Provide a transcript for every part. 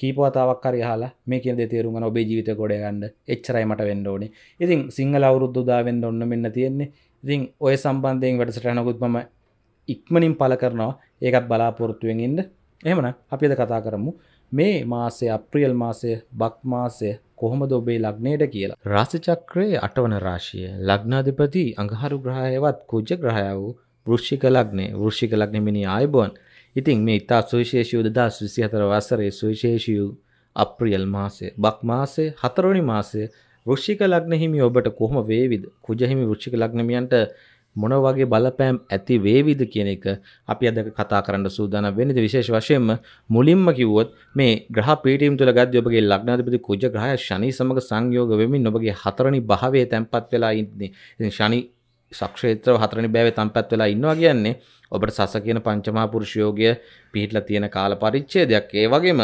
කීපවතාවක් හරි හලා මේ කියන දේ තේරුම් ගන්න ඔබේ ජීවිතය ගොඩ ගන්න එච්චරයි මට වෙන්න ඕනේ. ඉතින් සිංහල අවුරුද්ද උදා වෙන්න ඔන්න මෙන්න තියෙන්නේ. ඉතින් ඔය සම්බන්ධයෙන් වැඩසටහනකුත් මම ඉක්මනින් පළ කරනවා. ඒකත් බලාපොරොත්තුෙන් ඉන්න. එහෙමනම් අපි අද කතා කරමු මේ මාසය අප්‍රියල් මාසය බක් මාසය කොහොමද ඔබේ ලග්නයට කියලා. රාශිචක්‍රයේ අටවන රාශිය ලග්නාධිපති අඟහරු ග්‍රහයවත් කුජ ග්‍රහය වූ වෘෂ්ෂික ලග්නේ වෘෂ්ෂික ලග්නෙමිනි ආයුබෝවන් ඉතින් මේ ඉතා සුවිශේෂූ දෙදස්විසි හතර වසරේ සුවිශේෂයූ අප්‍රියල් මාසය බක් මාසේ හතරවනි මාසය වෘෂ්ික ලග්න හිමි ඔබට කොහොම වේවිද කුජහිමි වෘෂ්ික ලග්නමියන්ට මොන වගේ බලපෑම් ඇති වේවිද කියන එක අපි අද කතා කරන්න සූදානම් වෙන්නේ විශේෂ වශයෙන්ම මුලින්ම කිව්වොත් මේ ග්‍රහ පීඨීම් තුල ගද්දී ඔබගේ ලග්නාධිපති කුජ ග්‍රහය ශනි සමග සංයෝග වෙමින් ඔබගේ හතරනි භාවයේ තැන්පත් වෙලා ඉන්නේ. ඉතින් ශනි සක්ෂේත්‍රව හතරනි භාවයේ තැන්පත් වෙලා ඉන්නවා කියන්නේ ඔබට සස කියන පංචමා පුරුෂයෝගය පිහිටලා තියෙන කාල පරිච්ඡේදයක්. ඒ වගේම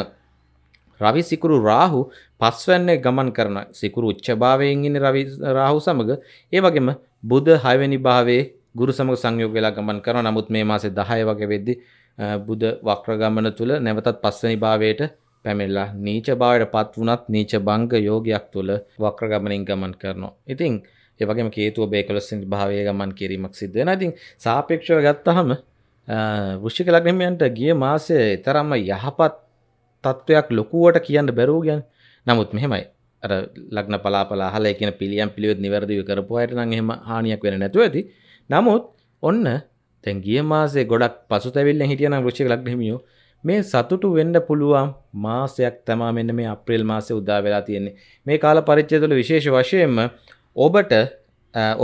රවි සිකුරු රාහු පස්වැන්නේ ගමන් කරන සිකුරු උච්චභාවයෙන් ඉන්න රවි රාහු සමග ඒ වගේම බුධ හයවෙනි භාවයේ ගුරු සමග සංයෝග වෙලා ගමන් කරනවා. නමුත් මේ මාසේ 10 වගේ වෙද්දි බුධ වක්‍ර ගමන තුල නැවතත් පස්වැනි භාවයට පැමිණලා නීච භාවයට පත් වුණත් නීච භංග යෝගයක් තුල වක්‍ර ගමනින් ගමන් කරනවා. ඉතින් ඒවගේම කේතුව බේකලොස්සින් භාවය ගමන් කිරීමක් සිද්ධ වෙන ඉතින් සාපේක්ෂව ගත්තහම වෘෂ්ික ලග්නමයන්ට ගිය මාසය තරම්ම යහපත් තත්ත්වයක් ලොකුවට කියන්න බැරූ ගැන් නමුත් මෙහෙමයි අර ලග්න පලාපලා හල කියන පිළියම් පිළිවෙත් නිවැරදිව කරපු අයට නම් එහෙම හානියක් වෙන්නේ නැතුව ඇති. නමුත් ඔන්න දැන් ගිය මාසේ ගොඩක් පසුතැවිල්ලෙන් හිටියනම් වෘෂික ලග්න හිමියෝ මේ සතුටු වෙන්න පුළුවන් මාසයක් තමයි මෙන්න මේ අප්‍රේල් මාසේ උදා වෙලා තියෙන්නේ. මේ කාල පරිච්ඡේදවල විශේෂ වශයෙන්ම ඔබට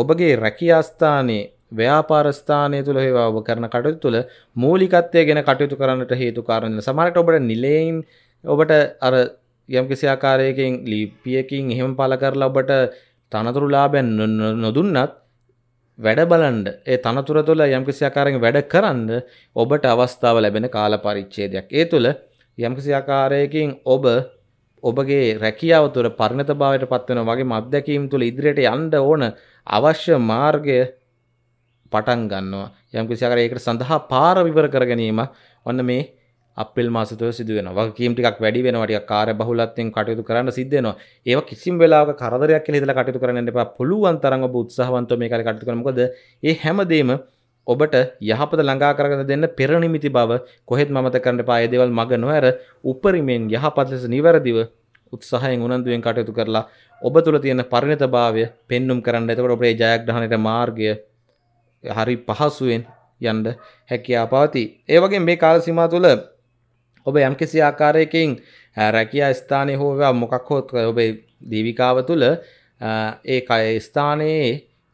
ඔබගේ රැකියාස්ථානයේ ව්‍යාපාරස්ථානය තුළ ඒවා ඔබ කරන කටයුතු තුළ මූලිකත්වය ගැන කටයුතු කරන්නට හේතු කාරණන සමහරට ඔබට නිලයෙන් ඔබට අර යම්කිසි ආකාරයකින් ලිපියකින් එහෙම පල කරලා ඔබට තනතුරු ලාභයන් නොදුන්නත් වැඩ බලන්ඩ ඒ තනතුර තුළ යම්කිසි ආකාරයෙන් වැඩ කරන්න ඔබට අවස්ථාව ලැබෙන කාල පරිච්ඡේදයක්. ඒ තුළ යම්කිසි ආකාරයකින් ඔබ ඔබගේ රැකියාව තුළ පරිණතභාවයට පත්වෙන වගේ මත්දැකීම් තුළ ඉදිරියට යන්න ඕන අවශ්‍ය මාර්ගය පටන් ගන්නවා යම් කිසිකර ඒකට සඳහා පාර විවර කර ගැනීම ඔන්න මේ අපිල් මාසතුව සිදුවෙන වගේකීම් ටිකක් වැඩි වෙනවා ටිකක් කාර්ය බහුලත්වයෙන් කටයුතු කරන්න සිද්ධ වෙනවා ඒවා කිසිම වෙලාවක කරදරයක් කියලා හිතලා කටයුතු කරන්න එපා පුළුවන් තරම් ඔබ උත්සාහවන්තව මේකට කටයුතු කරන්න මොකද මේ හැමදේම ඔබට යහපත ළඟා කරගෙන දෙන්න පෙරනිමිති බව කොහෙත් මත කරන්න පාය දෙවල් මග නොඇර උපරිමෙන් යහපත් ලෙස නිවැරදිව උත්සාහයෙන් උනන්දුවෙන් කටයුතු කරලා ඔබ තුළ තියෙන පරිණතභාවය පෙන්눔 කරන්න. එතකොට ඔබේ ජයග්‍රහණයට මාර්ගය හරි පහසුවෙන් යන්න හැකියාව පවතී. ඒ වගේ මේ කාල සීමා තුළ ඔබ යම්කිසි ආකාරයකින් රැකියා ස්ථානයේ හෝ වේවා මොකක් හෝ ඔබේ දීවිකාව තුළ ඒ ස්ථානයේ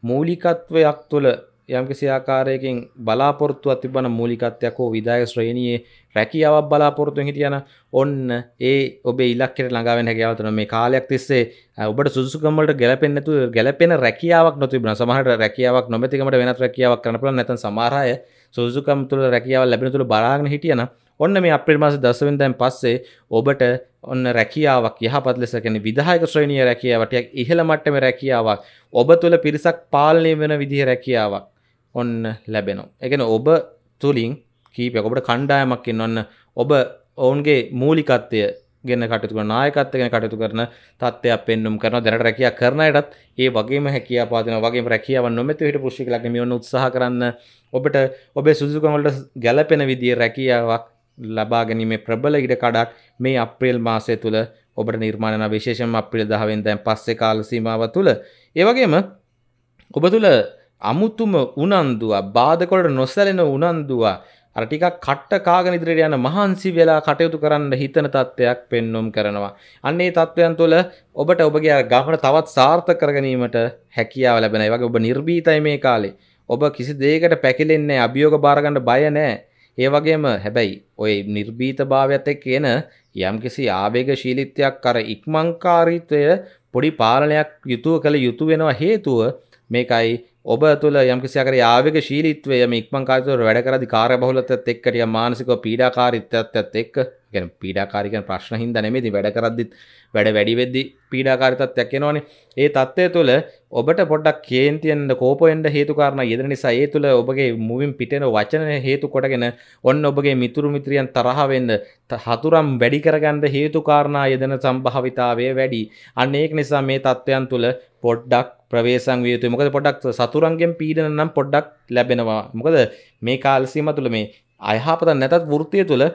මූලිකත්වයක් තුළ යම්කිසි ආකාරයකින් බලාපොරොත්තුවක් තිබෙන මූලිකත්වයක් හෝ විදායක ශ්‍රේණියේ රැකියාවක් බලාපොරොත්තුෙන් හිටියන ඔන්න ඒ ඔබේ ඉලක්කයට ළඟා වෙන්න හැකියාව තියෙනවා මේ කාලයක් තිස්සේ ඔබට සුදුසුකම් වලට ගැලපෙන්නේ නැතුව ගැලපෙන රැකියාවක් නොතිබුණා සමහරට රැකියාවක් නොමැතිකමට වෙනත් රැකියාවක් කරන්න පුළුවන් නැත්නම් සමහර අය සුදුසුකම් තුළ රැකියාවක් ලැබෙන තුළ බලාගෙන හිටියන ඔන්න මේ අප්‍රේල් මාස 10 වෙනිදාන් පස්සේ ඔබට ඔන්න රැකියාවක් යහපත් ලෙස කියන්නේ විධායක ශ්‍රේණිය රැකියාවට ඉහළ මට්ටමේ රැකියාවක් ඔබ තුළ පිරිසක් පාලනය වෙන විදිහ රැකියාවක් ඔන්න ලැබෙනවා. එකන ඔබ තුළින් කීපයක් ඔබට කණ්ඩායමක්කින් ඔන්න ඔබ ඔවුන්ගේ මූලිකත්වය ගෙන කටතු කරන නායකත්ව ගැන කටයුතු කරන තත්ත්වයක් පෙන්නුම් කරන දැනට රැකියා කරනයටත් ඒ වගේම හැකියා පාදන වගේ රැකියාව නොමැති හිට පුෂ්ි ලක් මියොන උත්සාහ කරන්න ඔබට ඔබේ සුදුකමලට ගැලපෙන විදිිය රැකියාවක් ලබා ගැනීමේ ප්‍රබල ඉඩ කඩක් මේ අප්‍රේල් මාසය තුළ ඔබට නිර්මාණන විශේෂම අප්‍රිල දහවෙන් දැන් පස්සේ කාල සීමාව තුළ ඒවගේම ඔබ තුළ අමුතුම උනන්දුව බාධකොට නොසැලෙන උනන්දුව අරටික කට්ට කාගෙන ඉදිරියට යන මහන්සි වෙලා කටයුතු කරන්න හිතන තත්ත්වයක් පෙන්වුම් කරනවා. අන්නේ තත්ත්වයන් තුළ ඔබට ඔබගේ ගමන තවත් සාර්ථක කරගැනීමට හැකියාව ලැබෙනවා. ඒ වගේ ඔබ නිර්භීතයි මේ කාලේ. ඔබ කිසි දෙයකට පැකිලෙන්නේ නැහැ. අභියෝග බාර ගන්න බය නැහැ. ඒ වගේම හැබැයි ওই නිර්භීතභාවයත් එක්ක එන යම්කිසි ආවේගශීලීත්වයක් අර ඉක්මන්කාරීත්වය පොඩි පාලනයක් යුතුව කළ යුතුය වෙනවා හේතුව මේකයි ඔබ තුළ යම්කිසියාකර ආවක ශීලිත්වය ඉක්මන් කාතුර වැඩ කරදි කාරබහුලතත් එක්කටිය මානසික පීඩාකාරිත්තත් එක් ගැන පීඩාකාරිකන ප්‍රශ්න හින්ද නෙමෙති වැඩ කරද්දිත් වැඩ වැඩිවෙද්දි පීඩාකාරිතත් යැකෙනවාන ඒ තත්ත්වය තුළ ඔබට පොඩක් කේන්තියෙන්ට කෝපෙන්ට හේතුකාරණ යෙදර නිසා ඒ තුළ ඔබගේ මුවින් පිටෙන වචන හේතු කොටගෙන ඔන්න ඔබගේ මිතුරු මිත්‍රියන් තරහවෙන්න හතුරම් වැඩි කරගන්න හේතුකාරණා යෙදෙන සම්භාවිතාවය වැඩි අන්න ඒක නිසා මේ තත්ත්වයන් තුළ පොඩ්ඩක් ප්‍රවේශන් විය යුතුයි මොකද පොඩ්ඩක් සතුට සතුරන්ගෙන් පීඩන නම් පොඩ්ඩක් ලැබෙනවා මොකද මේ කාල්සීම තුළ මේ අයහපත නැතත් වෘතිය තුළ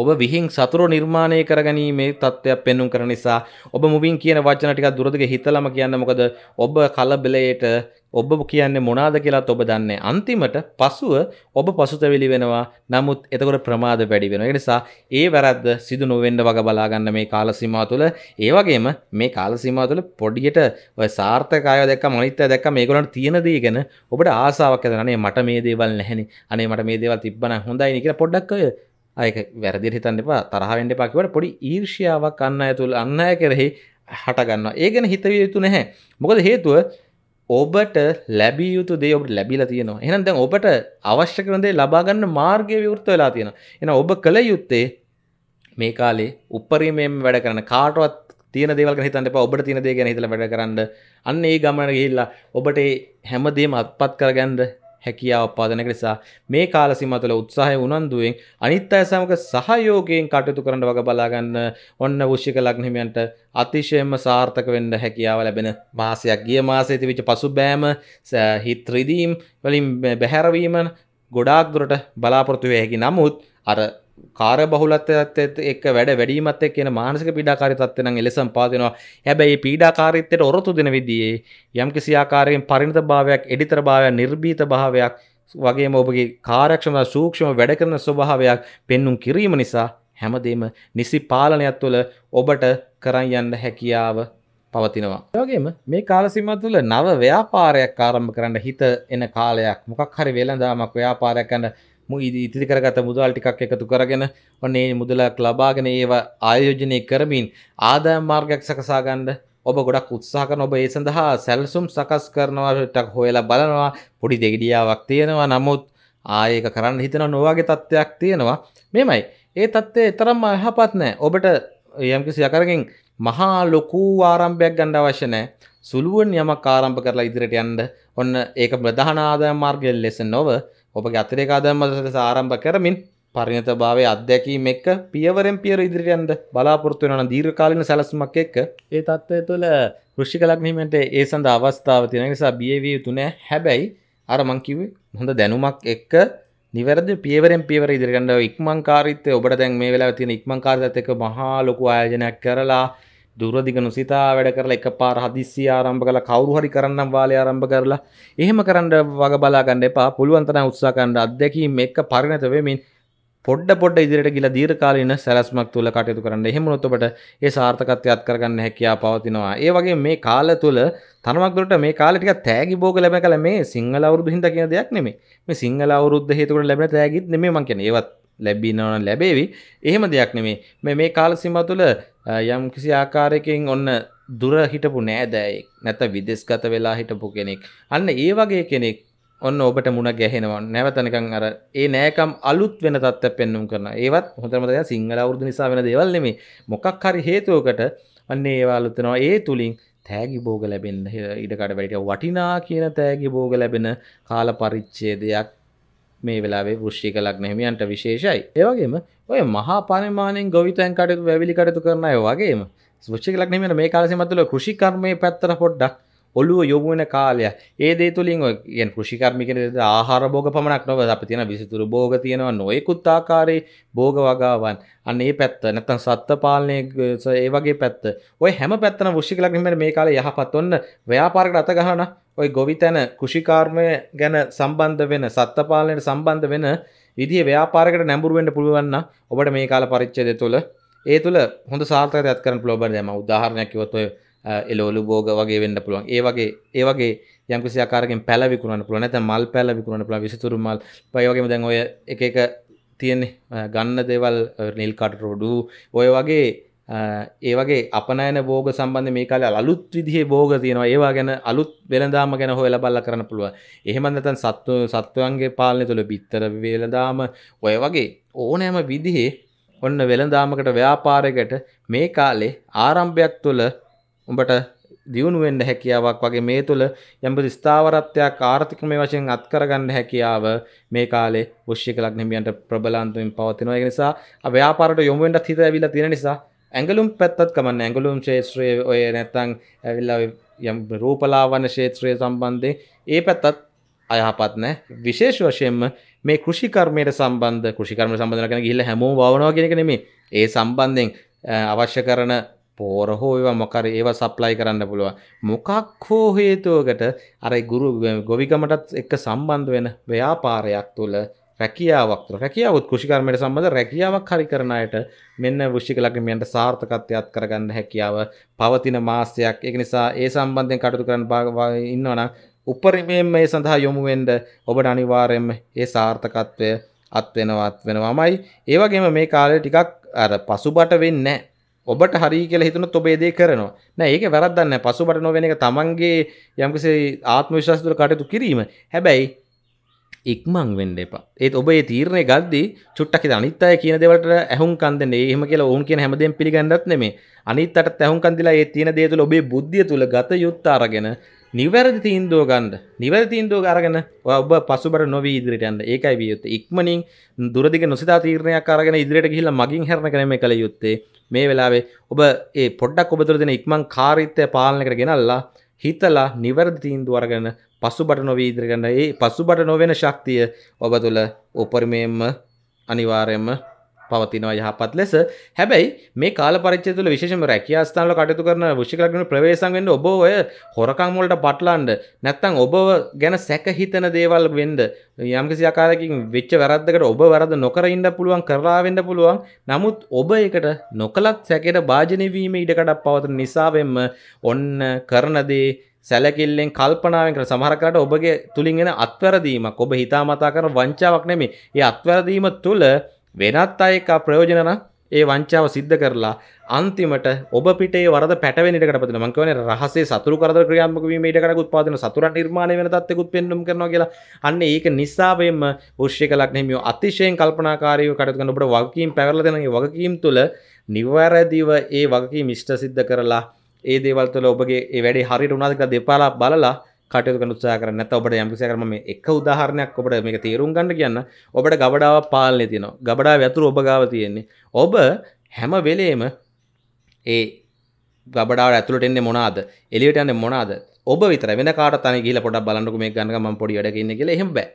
ඔබ විහින් සතුරෝ නිර්මාණය කරගැනීමේ තත්ත්වයක් පෙන්නුම් කරන නිසා ඔබ මුවින් කියන වචන ටිකක් දුරදිග හිතලම කියන්න මොකද ඔබ කලබලයට ඔබ කියන්නේ මොනාද කියලාත් ඔබ දන්නේ අන්තිමට පසුව ඔබ පසුතැවිලි වෙනවා නමුත් එතකොට ප්‍රමාද වැඩි වෙනවා. ඒ නිසා ඒ වැරද්ද සිදු නොවෙන්න වග බලා ගන්න මේ කාල සීමාව තුළ. ඒ වගේම මේ කාල සීමාව තුළ පොඩියට ඔය සාර්ථක අය දැක්ක අනිත් අය දැක්ක මේගොල්ලන්ට තියෙන දේ ගැන ඔබට ආසාවක් ඇති අනේ මට මේ දේවල් නැහෙනේ. අනේ මට මේ දේවල් තිබ්බනම් හොඳයි නේ කියලා පොඩ්ඩක් ඔය අයක වැරදිට හිතන්න එපා තරහ වෙන්න එපා කියවට පොඩි ඊර්ෂ්‍යාවක් අන්න අය තුළ අන්න අය කෙරෙහි හටගන්නවා. ඒ ගැන හිතවිය යුතු නැහැ. මොකද හේතුව ඔබට ලැබිය යුතු දේ ඔබට ලැබිලා තියෙනවා එහෙනම් දැන් ඔබට අවශ්‍ය කරන දේ ලබා ගන්න මාර්ගය විවෘත වෙලා තියෙනවා එහෙනම් ඔබ කල යුත්තේ මේ කාලේ උපරිමයෙන් වැඩ කරන කාටවත් තියෙන දේවල් ගැන හිතන්න එපා ඔබට තියෙන දේ ගැන හිතලා වැඩ කරන්න අන්න ඒ ගමන ගිහිල්ලා ඔබට හැම දෙයක්ම අත්පත් කරගන්න හැකියාව පාදනක නිසා මේ කාලසීම තුළ උත්සාහය උනන්දුවෙන් අනිත් අය සමග සහයෝගයෙන් කටයුතු කරන්න වග බලාගන්න ඔන්න වෘෂික ලග්න හිමියන්ට අතිශයම සාර්ථක වෙන්න හැකියාව ලැබෙන මාසයක් ගිය මාසයේ තිබිච්ච පසුබෑම හිත් රිදීම් වලින් බැහැරවීම ගොඩාක් දුරට බලාපොරොත්තු වෙ හැකි නමුත් අර කාර බහුලත්ත් එක් වැඩ වැඩීමත් කියන මානසික පීඩාකාරි තත්වනං එලෙසම් පාතිනවා හැබැයි පීඩාකාරිත්තයට ඔරොතු දෙන විදියේ යම් කිසියාකාරයෙන් පරිණත භාවයක් එඩිතර භාවයක් නිර්බීත භාවයක් වගේම ඔබගේ කාරක්ෂම සූක්ෂම වැඩ කරන ස්වභාවයක් පෙන්නුම් කිරීම නිසා හැමදේම නිසි පාලනයක් තුළ ඔබට කරන් යන්න හැකියාව පවතිනවා. ඒවගේම මේ කාලසිම තුළ නව ව්‍යාපාරයක් ආරම්භ කරන්න හිත එන කාලයක් මොකක් හරි වෙළඳාමක් ව්‍යාපාරයක් කරන්න ඉතිරි කරගත මුදල් ටිකක් එකතු කරගෙන ඔන්නේ මුදලක් ලබාගෙන ඒව ආයෝජනය කරමින් ආදායම් මාර්ගයක් සකසා ගන්න ඔබ ගොඩක් උත්සාහ කරන ඔබ ඒ සඳහා සැලසුම් සකස් කරනවා ටක් හොයලා බලනවා පොඩි දෙගිඩියාවක් තියෙනවා නමුත් ආයෙක කරන්න හිතන නොවාගේ තත්ත්වයක් තියෙනවා මෙමයි ඒ තත්ත්වය තරම්ම යහපත් නෑ ඔබට යම්කිසි අකරකින් මහා ලොකු ආරම්භයක් ගන්න අවශ්‍ය නෑ සුළුවන් යමක් ආරම්භ කරලා ඉදිරියට යන්න ඔන්න ඒක ප්‍රධාන ආදායම් මාර්ගය ලෙස නොව ඔබගේ අතිරේක ආදායම් මත ආරම්භ කරමින් පරිණත භාවයේ අත්දැකීම් එක්ක පියවරෙන් පියවර ඉදිරියට යන්න බලාපොරොත්තු වෙනවා නම් දීර්ඝකාලීන සැලැස්මක් එක්ක ඒ தත්ත්වය තුළ වෘෂික ලග්නෙමන්ට ඒ සඳහා අවස්ථාව තියෙන නිසා බිය විය යුතු නෑ හැබැයි අර මං කිව්වේ හොඳ දැනුමක් එක්ක නිවැරදි පියවරෙන් පියවර ඉදිරියට යන්න ඉක්මන්කාරීත්වය ඔබට දැන් මේ වෙලාවේ තියෙන ඉක්මන්කාරීත්වයත් එක්ක මහා ලොකු ආයෝජනයක් කරලා දුරදිග නොසිතා වැඩ කරලා එක පාර හදිස්සිය ආරම්භ කළ කවුරු හරි කරන්නම් වාලේ ආරම්භ කරලා එහෙම කරන්න වග බලා ගන්න එපා පුළුවන් තරම් උත්සාහ කරන්න අත්දැකීම් එක්ක පරිණත වෙමින් පොඩ්ඩ පොඩ්ඩ ඉදිරියට ගිහිලා දීර්ඝකාලීන සැලැස්මක් තුල කටයුතු කරන්න. එහෙම වුණොත් ඔබට ඒ සාර්ථකත්වයත් කරගන්න හැකියාව පවතිනවා. ඒ වගේ මේ කාලය තුල තනමක් දුරට මේ කාලේ ටිකක් තෑගි භෝග ලැබෙන කල මේ සිංහල අවුරුදු හින්දා කියන දෙයක් නෙමෙයි. මේ සිංහල අවුරුද්ද හේතු කොට ලැබෙන තෑගිත් නෙමෙයි මම කියන්නේ. ඒවත් ලැබිනවන ලැබේවි එහෙම දෙයක් නෙමේ මේ මේ කාල සිම තුළ යම් කිසි ආකාරයකින් ඔන්න දුර හිටපු නෑදෑයෙක් නැත විදෙස්ගත වෙලා හිටපු කෙනෙක් අන්න ඒ වගේ කෙනෙක් ඔන්න ඔබට මුණ ගැහෙනවන් නැවතනකං අර ඒ නෑකම් අලුත් වෙන තත්ත පෙන්නුම් කරන ඒවත් හොඳමතය සිංහල අවුරදු නිසා වෙන දෙවල්ලෙමේ මොකක් හරි හේතුවකට අන්නේ ඒවාලුත්තනවා ඒ තුළින් තෑගි බෝග ලැබෙන් ඉඩකට වැඩට වටිනා කියන තෑගි බෝග ලැබෙන කාල පරිච්චේ දෙයක් මේ වෙලාවේ වෘෂ්ටික ලග්න හිමියන්ට විශේෂයි. ඒ වගේම ඔය මහා පරිමාණයෙන් ගොවිතැන් කටයුතු වැවිලි කටයුතු කරන අය වගේම වෘෂ්ටික ලග්න හිමියන්ට මේ කාල සීමාව තුළ කෘෂිකර්මයේ පැත්තට පොඩ්ඩක් ඔලුව යොමුවෙන කාලය ඒ දේ තුළින් ගෙන් කෘෂිකර්මිකෙන ආහාර බෝග පමණක් නොව අප තියෙන විසිතුරු බෝග තියෙනවා නොයෙකුත් ආකාරයේ බෝග වගාවන් අන්න ඒ පැත්ත නැත්තන් සත්ත පාලනය ඒ වගේ පැත්ත ඔය හැම පැත්තන ෘෂික ලක්නීමට මේ කාලේ යහපත් ඔන්න ව්‍යාපාරකට අත ගහන ඔය ගොවිතැන කෘෂිකාර්මය ගැන සම්බන්ධ වෙන සත්ත පාලනයට සම්බන්ධ වෙන විදිහ ව්‍යාපාරකට නැඹුරුවෙන්ට පුළුවන්න ඔබට මේ කාල පරිච්චදය තුළ ඒ තුළ හොඳ සාර්ථකයක් කරන ලබන දම උදාහරණයක් කිවත්වය එලෝලු බෝග වගේ වෙන්න පුළුවන් ඒ වගේ ඒ වගේ යම්කිසි ආකාරකින් පැල විකුණන්න පුළුවන් නැත්නම් මල් පැල විකුණන්න පුළුවන් විසිතුරු මල් පයි වගේම දැන් ඔය එක එක තියෙන්නේ ගන්න දේවල් නිල් කට රොඩු ඔය වගේ ඒ වගේ අපනෑන බෝග සම්බන්ධ මේ කාල අලුත් විදිහේ බෝග තියෙනවා ඒවා ගැන අලුත් වෙළදාම ගැන හොයලා බල්ලා කරන්න පුළුවන්. එහෙම නැත්නම් සත්ව සත්වයන්ගේ පාලනය තුළ බිත්තර වෙළදාම ඔය වගේ ඕනෑම විදිහේ ඔන්න වෙළඳාමකට ව්‍යාපාරයකට මේ කාලේ ආරම්භයක් තුළ උඹට දියුණුවෙන්ඩ හැකියාවක් වගේ මේ තුළ යම්බ ස්ථාවරත්වයක් ආර්ථිකමය වශයෙන් අත්කරගන්න හැකියාව මේ කාලේ පුෂ්ි කලක් නමියන්ට ප්‍රබලන්තුමින් පවතිනවා නිසා අව්‍යාපරට යොමුුවෙන්ට හිත ඇවිල තියෙන නිසා ඇඟලුම් පැත්තත් කමන්න ඇඟලුම් ශේත්‍රයේ ඔය නැත්තං ඇවිල්ල යම් රූපලාවන ශේත්‍රය සම්බන්ධය ඒ පැත්තත් අයහපත් නෑ විශේෂ වශයෙන්ම මේ කෘෂිකර්මයට සම්බන්ධ කෘෂිකර්ම සම්බඳධන ගැන ගිල්ල හැමෝ වනාව කෙනෙ නෙමේ ඒ සම්බන්ධයෙන් අවශ්‍ය කරන පෝර හෝ ඒවා මොකර ඒව සප්ලයි කරන්න පුළුවන් මොකක් හෝ හේතුවකට අර ගුරු ගොවිකමටත් එක්ක සම්බන්ධ වෙන ව්‍යාපාරයක් තුළ රැකියාවක් තුළ රැකියාවත් කෘෂිකර්මයට සම්බන්ධ රැකියාවක් හරි කරන අයට මෙන්න වෘෂ්ටික ලග්නයන්ට සාර්ථකත්වයක් කරගන්න හැකියාව පවතින මාසයක් ඒක නිසා ඒ සම්බන්ධයෙන් කටයුතු කරන්න ඉන්නවනම් උපරිමයෙන් මේ සඳහා යොමු වෙන්න ඔබට අනිවාර්යයෙන්ම ඒ සාර්ථකත්වය අත් වෙනවත් වෙනවාමයි ඒ වගේම මේ කාලේ ටිකක් අර පසුබට වෙන්නේ නැහැ ඔබට හරි කියලා හිතනොත් ඔබ ඒ දේ කරනවා. නෑ ඒක වැරද්දක් නෑ. පසුබට නොවන එක තමන්ගේ යම්කිසි ආත්ම විශ්වාසය තුළ කටයුතු කිරීම. හැබැයි ඉක්මන් වෙන්න එපා. ඒත් ඔබ ඒ තීරණය ගද්දී චුට්ටක් ඉතින් අනිත් අය කියන දේවලට ඇහුම්කන් දෙන්න. ඒ එහෙම කියලා ඔවුන් කියන හැමදේම පිළිගන්නත් නෙමෙයි. අනිත් අයට ඇහුම්කන් දීලා ඒ තියෙන දේ තුළ ඔබේ බුද්ධිය තුළ ගත යුත්ත අරගෙන නිවැරදි තීන්දුව ගන්න නිවැරදි තීන්දුව අරගෙන ඔබ පසුබට නොවී ඉදිරියට යන්න ඒකයි විය යුත්තේ ඉක්මනින් දුරදිග නොසිතා තීරණයක් අරගෙන ඉදිරියට ගිහිල්ලා මගින් හැරෙන ක්‍රමය කළ යුත්තේ මේ වෙලාවේ ඔබ ඒ පොඩ්ඩක් ඔබ තුළ දෙන ඉක්මන් කාරීත්වය පාලනයකට ගෙනල්ලා හිතලා නිවැරදි තීන්දුව අරගෙන පසුබට නොවී ඉදිරියට යන්න ඒ පසුබට නොවන ශක්තිය ඔබ තුළ උපරිමයෙන්ම අනිවාර්යයෙන්ම පවතිනවා යහපත් ලෙස හැබැයි මේ කාල පරිච්ඡේදය තුළ විශේෂම රැකියා ස්ථානවල කටයුතු කරන වෘෂික ලග්න ප්‍රවේශම් වෙන්න ඔබ ඔය හොරකම් වලට පටලන්න නැත්නම් ඔබව ගැන සැක හිතන දේවල් වෙන්න යම්කිසි ආකාරයකින් වෙච්ච වැරද්දකට ඔබ වැරද්ද නොකර ඉන්න පුළුවන් කරලා වෙන්න පුළුවන් නමුත් ඔබ ඒකට නොකලත් සැකයට භාජනය වීම ඉඩකඩක් පවතින නිසාවෙන්ම ඔන්න කරන දේ සැලකිල්ලෙන් කල්පනාවෙන් කර සමහරකට ඔබගේ තුළින් එන අත්වැරදීමක් ඔබ හිතාමතා කරන වංචාවක් නෙමේ. ඒ අත්වැරදීම තුළ වෙනත් අයෙක් ප්‍රයෝජනන ඒ වංචාව සිද්ධ කරලා අන්තිමට ඔබ පිටේ වරද පැටවෙනිට පතින මංකවන රහසේ සතුර කර ක්‍රියාමක වීමටකරකුත් පාදන සතුර නිර්මාණය වෙන තත්යකුත් පෙන්නුම් කරන කියලා අන්න ඒක නිසාවෙන්ම ෘෂ්‍ය කලක් නෙමියෝ අතිශයෙන් කල්පනාකාරයෝ කටකන ඔබට වගකීම් පැවරල දෙන වගකීම් තුළ නිවැරදිව ඒ වගකී මිෂ්ට සිද්ධ කරලා ඒ දේවල්තුල ඔබගේ වැඩි හරිට උනාදක දෙපාලා බලලා කටයුතු කරන උත්සාහ කරන්නේ නැත්නම් ඔබට යම් කිසි ආකාරයක මම එක උදාහරණයක් ඔබට මේක තේරුම් ගන්න කියන්න ඔබට ගබඩාවක් පාලනය තියෙනවා ගබඩාව යතුරු ඔබ ගාව තියෙන්නේ ඔබ හැම වෙලේම ඒ ගබඩාවට ඇතුළට එන්නේ මොනවාද එළියට යන්නේ මොනවාද ඔබ විතර වෙන කාට තනි ගිහිල්ලා පොඩක් බලන්නකෝ මේක ගන්නකම් මම පොඩි වැඩක ඉන්නේ කියලා එහෙම බෑ.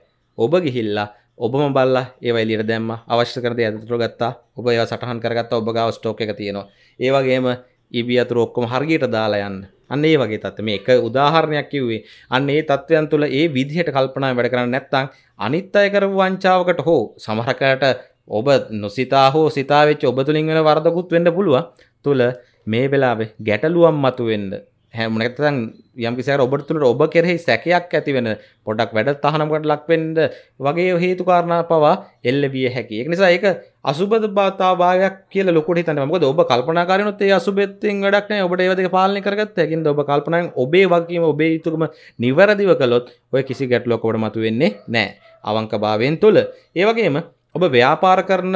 ඔබ ගිහිල්ලා ඔබම බලලා ඒවා එළියට දැම්මා. අවශ්‍ය කරන දේ අතට ගත්තා. ඔබ ඒවා සටහන් කරගත්තා. ඔබ ගාව ස්ටොක් එක තියෙනවා. ඒ වගේම ඉබි අතුර ඔක්කොම හරියට දාලා යන්න අන්න ඒ වගේ තත්ත්ව මේ එක උදාහරණයක් කිව්වේ අන්න ඒ තත්ත්වයන් තුළ ඒ විදිහට කල්පනා වැඩ කරන්න නැත්නම් අනිත් අය කරපු වංචාවකට හෝ සමහරකට ඔබ නොසිතා හෝ සිතා වෙච්ච ඔබ තුලින් වෙන වරදකුත් වෙන්න පුළුවන් තුල මේ වෙලාවේ ගැටලුවක් මතුවෙන්න හැමනතන් යම්කිසි ඔබට තුළට ඔබ කෙරෙහි සැකයක් ඇතිවෙන පොඩක් වැඩ තහනකට ලක්වෙන්ඩ වගේ හේතු කාරණා පවා එල්ල විය හැකි එක් නිසා ඒක අසුබද බාතාාවයක් කියල ලොකට තන මොද ඔබ කල්පනාකාරනොත්තේ අසුබෙත්තිෙන් ගඩක්න ඔබට ඒවද පාලනි කරගත් ඇකින් ඔබ කල්පනයෙන් ඔබේ වගේම ඔබේ යුතුකම නිවැරදිව කළොත් ඔය කිසි ගැටලොකොට මතු වෙන්නේ නෑ අවංක භාවයෙන් තුළ ඒවගේම ඔබ ව්‍යාපාර කරන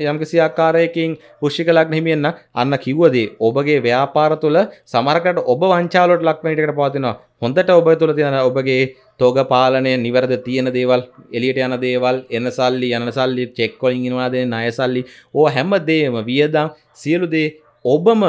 යම්කිසි ආකාරයකින් වෘශ්චික ලග්න හිමියන්න අන්න කිව්වදේ ඔබගේ ව්‍යාපාර තුළ සමහරකට ඔබ වංචාවලට ලක් වෙන විදිහකට පවතිනවා හොඳට ඔබ තුළ තියෙන ඔබගේ තෝග පාලනය නිවැරදි තියෙන දේවල් එළියට යන දේවල් එන සල්ලි යන සල්ලි චෙක් වලින් ඉනවා දෙන ණය සල්ලි ඕ හැම දෙයක්ම වියදම් සියලු දේ ඔබම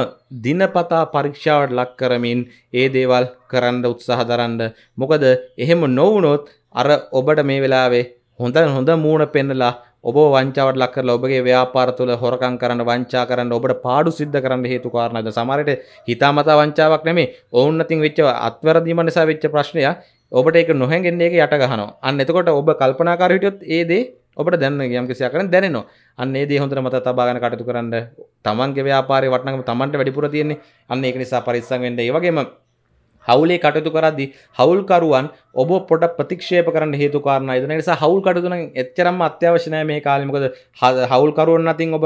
දිනපතා පරීක්ෂාවට ලක් කරමින් ඒ දේවල් කරන්න උත්සාහ දරන්න මොකද එහෙම නොවුනොත් අර ඔබට මේ වෙලාවේ හොඳ හොඳ මූුණ පෙන්නලා ඔබ වංචාවට ලක් කරලා ඔබගේ ව්‍යාපාර තුළ හොරකම් කරන්න වංචා කරන්න ඔබට පාඩු සිද්ධ කරන්න හේතු කාරණාද සමහරට හිතාමතා වංචාවක් නෙමෙයි ඔවුන් අතින් වෙච්ච අත්වැරදීම නිසා වෙච්ච ප්‍රශ්නය ඔබට ඒක නොහැඟෙන්නේ ඒක යට ගහනවා අන්න එතකොට ඔබ කල්පනාකාරී හිටියොත් ඒ දේ ඔබට දැනන යම් කිසියක් කරන දැනෙනවා. අන්න ඒ දේ හොඳට මතක තබා ගන්න කටයුතු කරන්න. තමන්ගේ ව්‍යාපාරයේ වටිනාකම තමන්ට වැඩිපුර තියෙන්නේ. අන්න ඒක නිසා පරිස්සම් වෙන්න. ඒ වගේම හවුලේ කටයුතු කරද්දි හවුල්කරුවන් ඔබ පොට ප්‍රතික්ෂේප කරන්න හේතු කාරණ ඉදන නිසා හවුල් කටුතුන එච්චරම් අත්‍යවශ්‍යනය මේ කාලමකද හවුල්කරුවන් අතින් ඔබ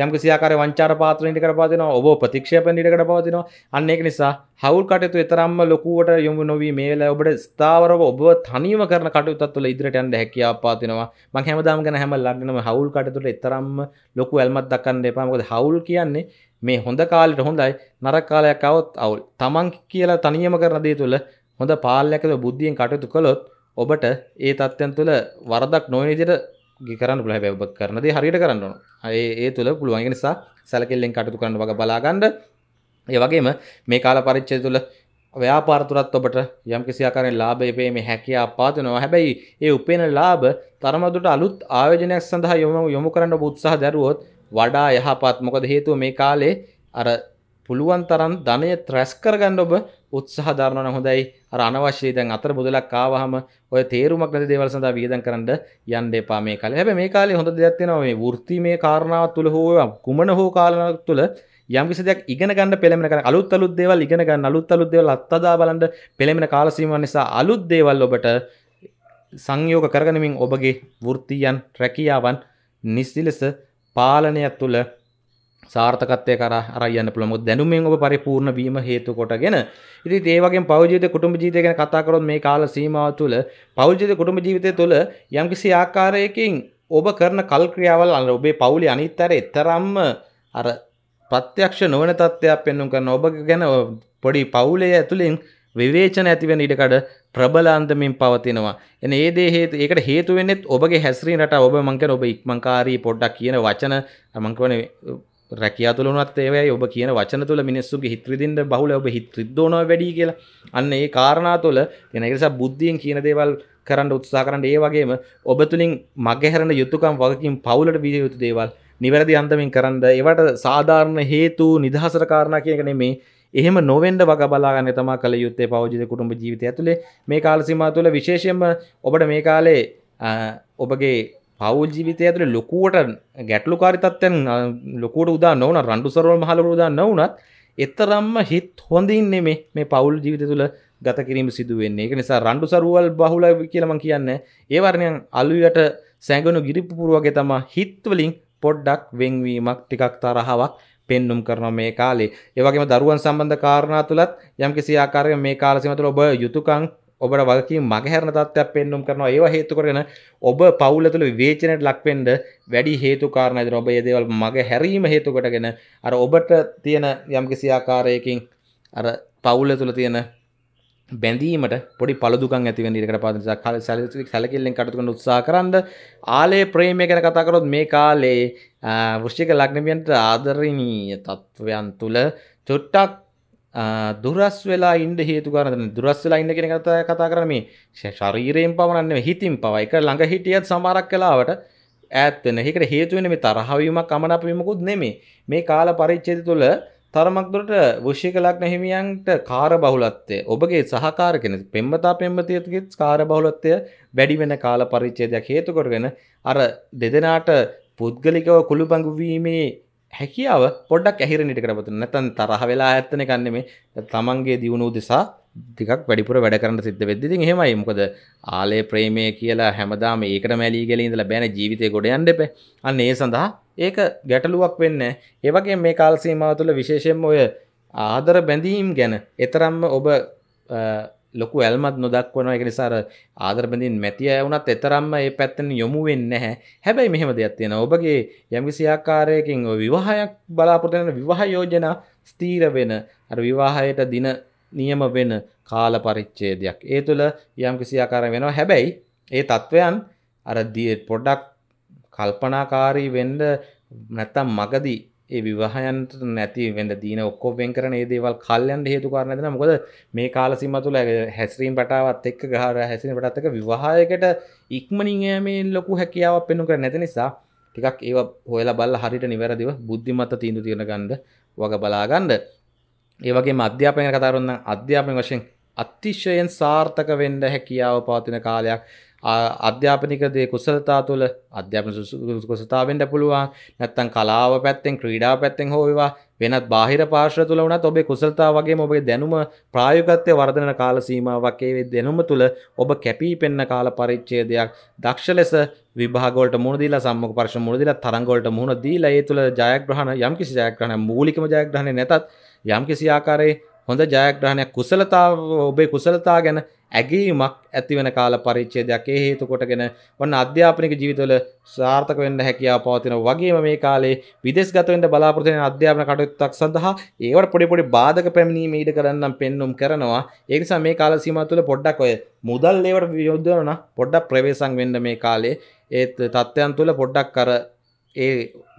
යම් සියාකාර වංචාර පාත්‍රයට කර පාතිනවා ඔබ ප්‍රතික්ෂයපෙන් ඉඩකට පවතිනවා අන්න ඒක නිසා හවුල් කටයුතු එතරම්ම ලොකුවට යොමු නොවී මේ වෙලාවේ ඔබට ස්ථාවරව ඔබ තනියම කරන කටයුතු තුළ ඉදිරියට යන්න හැකියාව පාතිනවා මම හැමදාම ගැන හැම ලග්නම හවුල් කටයුතුට එතරම්ම ලොකු ඇල්මක් දක්වන්න එපා මොකද හවුල් කියන්නේ මේ හොඳ කාලෙට හොඳයි නරක කාලයක් આવොත් අවුල් තමන් කියලා තනියම කරන දේ තුළ හොඳ පාලනයකද බුද්ධියෙන් කටයුතු කළොත් ඔබට ඒ තත්ත්වයන් තුළ වරදක් නොවන විදිහට ගිකරන්න පුළ බැව කරනද හරිට කරන්න ඒ තුළ පුළුවන් නිසා සැලකෙල්ලෙන් කටතු කරන්න වග බලාගන්ඩ ඒ වගේම මේ කාල පරිච්චය තුළ ව්‍යාපාරතුරත් ඔබට යම් කිසියාකාරෙන් ලාභය පේ මේ හැකියා පාතනවා හැබැයි ඒ උපේන ලාභ තරමදුට අලුත් ආයෝජනයක් සඳහා යොම යොමු කරන්න උත්සාහ දැරුවොත් වඩා යහපත් මොකද හේතුව මේ කාලේ අර පුළුවන් තරම් ධනය ත්‍රැස් කරගන්න ඔබ උත්සාහ දරනවා නම් හොඳයි. අර අනවශ්‍ය දැන් අතර බොදලක් ආවහම ඔය තේරුමක් නැති දේවල් සඳහා වියදම් කරන්න යන්න එපා මේ කාලේ. හැබැයි මේ කාලේ හොඳ දෙයක් තියෙනවා මේ වෘත්තිමය කාරණාව තුළ හෝ කුමන හෝ කාරණාවක් තුළ යම් කිසි දෙයක් ඉගෙන ගන්න පෙළමෙන කරන අලුත් අලුත් දේවල් ඉගෙන ගන්න අලුත් අලුත් දේවල් අත්දා බලන්න පෙළමෙන කාල සීමාව නිසා අලුත් දේවල් ඔබට සංයෝග කරගනිමින් ඔබගේ වෘත්තියන් රැකියාවන් නිසි ලෙස පාලනය තුළ සාර්ථකත්වය කර අරයන්න පුළුවන් දැනුමෙන් ඔබ පරිපූර්ණ වීම හේතු කොටගෙන ඉතින් ඒ වගේම පෞල් ජීවිත කුටුම්බ ජීවිතය ගැන කතා කරොත් මේ කාල සීමාව තුළ පෞල් ජීවිත කුටුම්බ ජීවිතය තුළ යම්කිසි ආකාරයකින් ඔබ කරන කල් ක්‍රියාවල් අන්න ඔබේ පෞලි අනිත් අතර එතරම්ම අර ප්‍රත්‍යක්ෂ නොවන තත්ත්වයක් පෙන්වන්න කරන ඔබ ගැන පොඩි පෞලේ ඇතුළෙන් විවේචන ඇතිවෙන ඉඩකඩ ප්‍රබලාන්දමින් පවතිනවා. එන ඒ දේ හේතු ඒකට හේතු වෙන්නේ ඔබගේ හැසිරීමට ඔබ මං කියන ඔබ ඉක්මන්කාරී පොඩ්ඩක් කියන වචන මං කියන්නේ රැකයා තුළනත් ඒවයි ඔබ කියන වචන තුළ මිනිස්සුගේ හිත්‍රදින්ට බහුල ඔබ හිත්‍රදෝන වැඩි කියලා අන්න ඒ කාරණා තුළ එනකසා බුද්ධියෙන් කියන දේවල් කරන්න උත්සා කරන්න ඒ වගේම ඔබ තුළින් මගහැරණ යුතුකම් වගකින් පවුලට විය යුතු දේවල් නිවැරදි අන්තමින් කරන්න ඒවට සාධාරණ හේතු නිදහසර කාරණා කියකන මේ එහෙම නොවෙන්ඩ වග බලාගන්න තම කළ යුත්තේ පෞජිත කුටුම්ඹ ජීවිතය ඇතුළේ මේ කාලසිමා තුළ විශේෂයෙන්ම ඔබට මේ කාලේ ඔබගේ පවුල් ජීවිතය ඇතුළ ලොකුවට ගැටලු කාරිතත්වයන් ලොකුට උදා නොවන රණ්ඩු සරවල් මහලු උදා නොවනත් එතරම්ම හිත් හොඳින්නේ මේ මේ පවුල් ජීවිත තුළ ගත කිරීම සිදුවෙන්නේ එක නිසා රණ්ඩු සරුවල් බහුල කියලම කියන්න ඒවරණයන් අලුයට සැඟනු ගිරිපුරුවගේ තමා හිත්වලින් පොඩ්ඩක් වෙන්වීමක් ටිකක් තරහාවක් පෙන්නුම් කරන මේ කාලේ ඒවගේම දරුවන් සම්බන්ධ කාරණා තුළත් යම් කිසි ආකාරයෙන් මේ කාලසිම තුළ ඔබ යුතුයකම් ඔබට වගකින් මගහැරණ තත්ත්වයක් පෙන්නුම් කරනවා ඒවා හේතු කරගෙන ඔබ පවුල තුළ විවේචනයට ලක්වෙන්න වැඩි හේතුකාරණද ඔබ ඒදේවල් මග හැරීම හේතුකටගෙන අර ඔබට තියෙන යම්කිසි ආකාරයකින් අර පවුල තුළ තියෙන බැඳීමට පොඩි පළදුකන් ඇති වෙන ඉඩකට පාත් නිසා කල සැලකිල්ලෙන් කටයුතු කරන්න උත්සාහ කරන්න ආලේ ප්‍රේමය ගැන කතා කරොත් මේ කාලේ වෘශ්චික ලග්නමියන්ට ආදරණීය තත්වයන් තුල චොට්ටක් දුරස් වෙලා ඉන්ඩ හේතු කරන දුරස් වෙලා ඉන්න කෙන කතා කතා කරන මේ ශරීරයෙන් පමණන්න හිතින් පවයි එක ළඟ හිටියත් සමරක් කලාවට ඇත්වෙන හිකට හේතුවෙන මේ තරහවීමක් අමනපීමකුත් නෙමේ මේ කාල පරිච්චේද තුළ තරමක්දුරට වෘෂ්‍ය කලක් නැහිමියන්ට කාර බහුලත්වය ඔබගේ සහකාරකෙන පෙම්මතා පෙම්මතියතුගෙත් කාර බහුලත්වය වැඩි වෙන කාල පරිච්චේදයක් හේතුකොටගෙන අර දෙදෙනට පුද්ගලිකව කුළුබඟුවීමේ හැකියාව පොඩක් ඇහිරනිට කරපතු නැතන් තරහ වෙලා ඇත්තන කන්නෙමේ තමන්ගේ දියුණු දෙසා දිකක් වැඩිපුර වැඩ කරන්න සිද්ධ වෙද්දි හෙමයි මොකද ආලේ ප්‍රේමය කියලා හැමදාම ඒකට මැලීගෙලින්දල බැන ජීවිතය ගොඩයන් දෙප අන්න ඒ සඳහා ඒක ගැටලුවක් වෙන්න ඒවගේ මේ කාල්සීමාව තුළ විශේෂයෙන් ඔය ආදර බැඳීම් ගැන එතරම්ම ඔබ ලොකු ඇල්මත් නොදක්වන එක නිසාර ආදරබඳින් මැතිය වුණත් එතරම්ම ඒ පැත්තන යොමු වෙන්න හැ හැබැයි මෙහෙම දෙයක් තියෙන ඔබගේ යම්කිසි ආකාරයකින් විවාහයක් බලාපොරොත්තු විවාහ යෝජනා ස්ථීර වෙන අර විවාහයට දින නියම වෙන කාල පරිච්ඡේදයක් ඒ තුළ යම්කිසි ආකාරයක් වෙනවා හැබැයි ඒ තත්වයන් අර පොඩ්ඩක් කල්පනාකාරී වෙන්න නැත්තම් මගදී ඒ විවාහයන්ට නැති වෙන්න දීන ඔක්කෝ වෙන් කරන ඒ දේවල් කල්යන්ට හේතු කරන දෙන මොකද මේ කාල සීම තුළ හැසිරීම් පටාවත් එක්ක ගහර හැසිරීම පටත් එක්ක විවාහයකට ඉක්මනින් යෑමේ ලොකු හැකියාවක් පෙන්වු කර නැති නිසා ටිකක් ඒව හොයලා බලලා හරියට නිවැරදිව බුද්ධිමත්ත තීන්දුව తీරන ගන්න වග බලා ගන්න. ඒ වගේම අධ්‍යාපනය කතාරුන්නම් අධ්‍යාපන වශයෙන් අතිශයෙන් සාර්ථක වෙන්න හැකියාව පවතින කාලයක් අධ්‍යාපනික දේ කුසලතා තුළ අධ්‍යාපන කුසතාවෙන්ට පුළුවන් නැත්තන් කලාව පැත්තෙන් ක්‍රීඩා පැත්තෙන් හෝවා වෙනත් බාහිර පාශ්‍ර තුළ වනත් ඔබේ කුසල්තා වගේ ඔබගේ දැනුම ප්‍රායුකත්වය වර්ධන කාල සීමාවක්කේ දෙනුම තුළ ඔබ කැපී පෙන්න කාල පරිච්චේ දෙයක් දක්ෂ ලෙස විභාගොලට මුණදිල සම්මක පර්ශ මුණදිල තරංගොලට මුණ දීලා ඒ තුළ ජයග්‍රහණ යම්කිසි ජයග්‍රහණ මූලිකම ජයග්‍රහණ නැතත් යම්කිසි ආකාරයේ හොඳ ජයග්‍රහණයක් කුසලතාව ඔබේ කුසලතා ගැන ඇගීමක් ඇතිවෙන කාල පරිච්ඡේදයක් ඒ හේතු කොටගෙන ඔන්න අධ්‍යාපනික ජීවිතවල සාර්ථක වෙන්න හැකියාව පවතින වගේම මේ කාලේ විදේශගත වෙන්න බලාපොරොත්තු වෙන අධ්‍යාපන කටයුත්තක් සඳහා ඒවට පොඩි පොඩි බාධක පැමිණීම ඉඩ කරන්නම් පෙන්눔 කරනවා ඒ නිසා මේ කාල සීමාව තුළ පොඩ්ඩක් ඔය මුදල් ඒවට යොදවනවා පොඩ්ඩක් ප්‍රවේශම් වෙන්න මේ කාලේ ඒත් තත්ත්වයන් තුළ පොඩ්ඩක් අර ඒ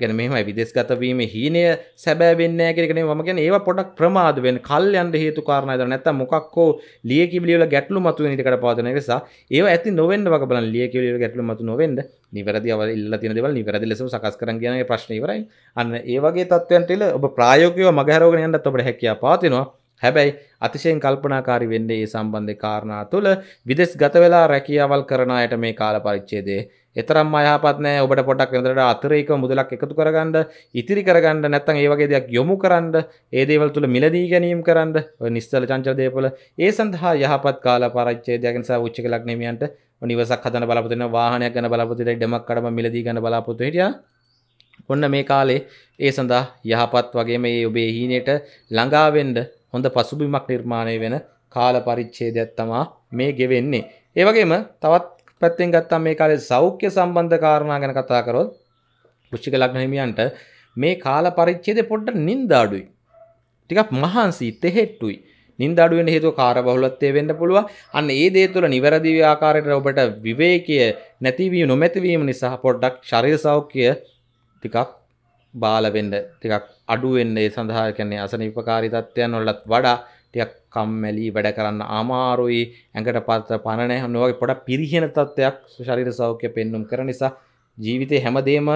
ගැන මෙම විදෙස් ගතවීම හීනය සැබෑවෙන්න කෙනෙන ම ගැන ඒ පොඩක් ප්‍රමාදවෙන් කල්යන්ට හේතු කාරණයද නැත මොක්කෝ ලියකිවලියල ගැටලු මතු නිකට පාතන නිසා ඒ ඇති නොවෙන් වක බල ලියකිවලිය ගැටලු මතු නොවෙන්ද නිවැරදි අව ල්ල තිනදව නිවැරදි ලෙස සකස් කර කියන ප්‍රශ්නවරයි අන්න ඒවගේ තත්වන්ටල ඔබ ප්‍රායෝකව මගහරෝග යන්නත් ඔබට හැකියා පාතිනවා හැබැයි අතිශයෙන් කල්පනාකාරි වෙන්නේ ඒ සම්බන්ධ කාරණා තුළ විදෙස් ගතවෙලා රැකියාවල් කරනයට මේ කාල පරිච්චේදේ එතරම් අයහපත් නෑ ඔබට පොඩක් වෙනදට අතිරේක මුදලක් එකතු කරගන්න ඉතිරි කරගන්න නැත්නම් ඒ වගේ දෙයක් යොමු කරන්න ඒ දේවල් තුල මිලදී ගැනීම කරන්න ඔය නිස්සල චංචල දේපල ඒ සඳහා යහපත් කාල පරිච්ඡේදයක් නිසා උච්චක ලග්නෙමියන්ට නිවසක් හදන බලාපොරොත්තු වෙන වාහනයක් ගන්න බලාපොරොත්තු වෙන ඩමක් කඩම මිලදී ගන්න බලාපොරොත්තු හිටියා ඔන්න මේ කාලේ ඒ සඳහා යහපත් වගේ මේ ඔබේ හීනෙට ළඟාවෙන්න හොඳ පසුබිමක් නිර්මාණය වෙන කාල පරිච්ඡේදයක් තමා මේ ගෙවෙන්නේ. ඒ වගේම තවත් පැත්තෙන් ගත්තම් මේ කාලේ සෞඛ්‍ය සම්බන්ධ කාරණා ගැන කතා කරොත් වෘශ්චික ලග්න හිමියන්ට මේ කාල පරිච්ඡේදේ පොඩ්ඩක් නිඳාඩුයි. ටිකක් මහන්සි තෙහෙට්ටුයි. නින්දාඩු වෙන හේතුව කාර්ය බහුලත්වය වෙන්න පුළුවන්. අන්න ඒ දේ තුළ නිවැරදි ආකාරයට ඔබට විවේකය නැතිවීම නොමැතිවීම නිසා පොඩ්ඩක් ශරීර සෞඛ්‍යය ටිකක් බාල වෙන්න ටිකක් අඩු වෙන්න ඒ සඳහා කියන්නේ අසනීපකාරී තත්ත්වයන් වලට වඩා ටිකක් කම්මැලි වැඩ කරන්න අමාරුයි ඇඟට පත් පණ නැහැ නෝගේ පොඩක් පිරිහෙන තත්ත්වයක් ශරීර සෞඛ්‍ය පෙන්눔 කරන නිසා ජීවිතේ හැමදේම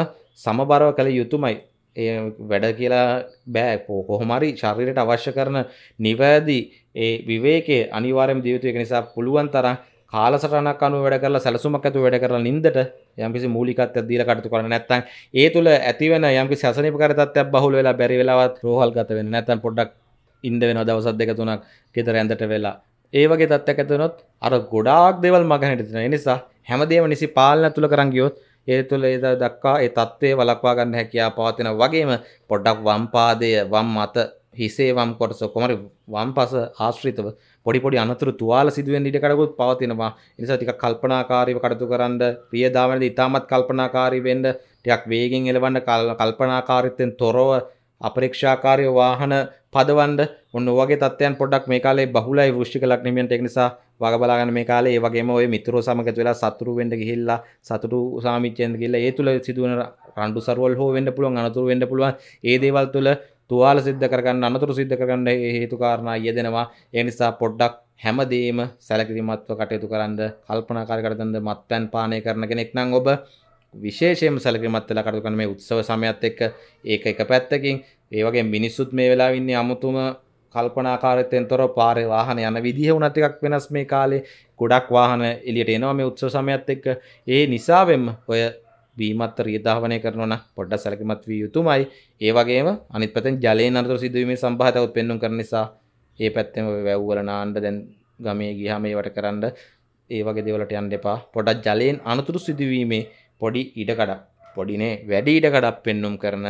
සමබරව කළ යුතුමයි ඒ වැඩ කියලා බෑ කොහොම හරි ශරීරයට අවශ්‍ය කරන නිවැරදි ඒ විවේකයේ අනිවාර්යම ජීවිතය ඒක නිසා පුළුවන් තරම් කාලසටනක් අනුව වැඩ කරලා සැලසුමක් ඇතුව වැඩ කරලා නින්දට යම්කිසි මූලිකත්වයක් දීලා කටයුතු කරන්නේ නැත්නම් ඒ තුල ඇතිවෙන යම්කිසි අසනීපකාරී තත්ත්වයක් බහුල වෙලා බැරි වෙලාවත් රෝහල්ගත වෙන්නේ නැත්නම් පොඩ්ඩක් ඉන්ද වෙන දවසත් දෙක තුනක් ගෙතර ඇඳට වෙලා ඒවගේ තත්ත ඇතනොත් අර ගොඩාක් දෙවල් මගනට තින නිසා හැමදේම නිසි පාලන තුළ කරංගියොත් ඒ තුළ ඒ දක්වා ඒ තත්ත්වය වලක්වා ගන්න හැකයා පවතින වගේම පොඩ්ඩක් වම්පාදය වම් අත හිසේ වම් කොටස කොමරි වම් පස ආශ්‍රිතව පොඩිපොඩි අනතුර තුවාල සිදුවෙන් ඉඩකඩකුත් පවතිනවා නිසා ටික කල්පනාකාරීව කටතු කරන්න ප්‍රියදාවනද ඉතාමත් කල්පනාකාරී වෙන්ඩ ටයක් වේගෙන් එලවන්න කල්පනාකාරිත්තයෙන් තොරව අපරේක්ෂාකාරය වාහන පදවන්න ඔන්න වගේ තත්යන් පොඩක් මේ කාලේ බහුලයි වෘෂ්ටික ලග්නමියන්ට ඒක නිසා වග බලාගන්න මේ කාලේ ඒ වගේම ඔය මිතුරෝ සමග වෙලා සතුරු වෙන්න ගිහිල්ලා සතුටු සාමිච්චෙන් ගිහිල්ලා ඒ තුල සිදුවන රණ්ඩු සරුවල් හෝ වෙන්න පුළුවන් අනතුරු වෙන්න පුළුවන් ඒ දේවල් තුල තුවාල සිද්ධ කරගන්න අනතුරු සිද්ධ කරගන්න හේතු කාරණා යෙදෙනවා ඒ නිසා පොඩ්ඩක් හැමදේම සැලකිලිමත්ව කටයුතු කරන්න කල්පනාකාරී කරදන්න මත්පැන් පානය කරන කෙනෙක් නම් ඔබ විශේෂයම සැලකිමත්තල කටුකන මේ උත්සව සමයත් එක්ක ඒක එක පැත්තකින් ඒවගේ මිනිස්සුත් මේ වෙලාවින්නේ අමුතුම කල්පනාකාරතයෙන් තොර පාරය වාහන යන විදිහ උනතිකක් වෙනස් මේ කාලේ ගොඩක් වාහන එලියට එනවා මේ උත්සව සමයත් එක්ක ඒ නිසාවෙම ඔය බීමත්ත රියධාවනය කරනවන පොඩ්ඩ සැලකිමත් වී යුතුමයි ඒවගේම අනිත් පැතෙන් ජලය නතර සිදුවීමේ සම්භාතවත් පෙන්නුම් කර නිසා ඒ පැත්තෙම වැැව්වල නාන්ඩ දැන් ගමේ ගිහම ඒවට කරන්න ඒවගේ දෙවලට අන්ඩ එපා පොඩක් ජලයෙන් අනතුරු සිදුවීමේ පොඩි ඉඩකඩක් පොඩිනේ වැඩි ඉඩකඩක් පෙන්නුම් කරන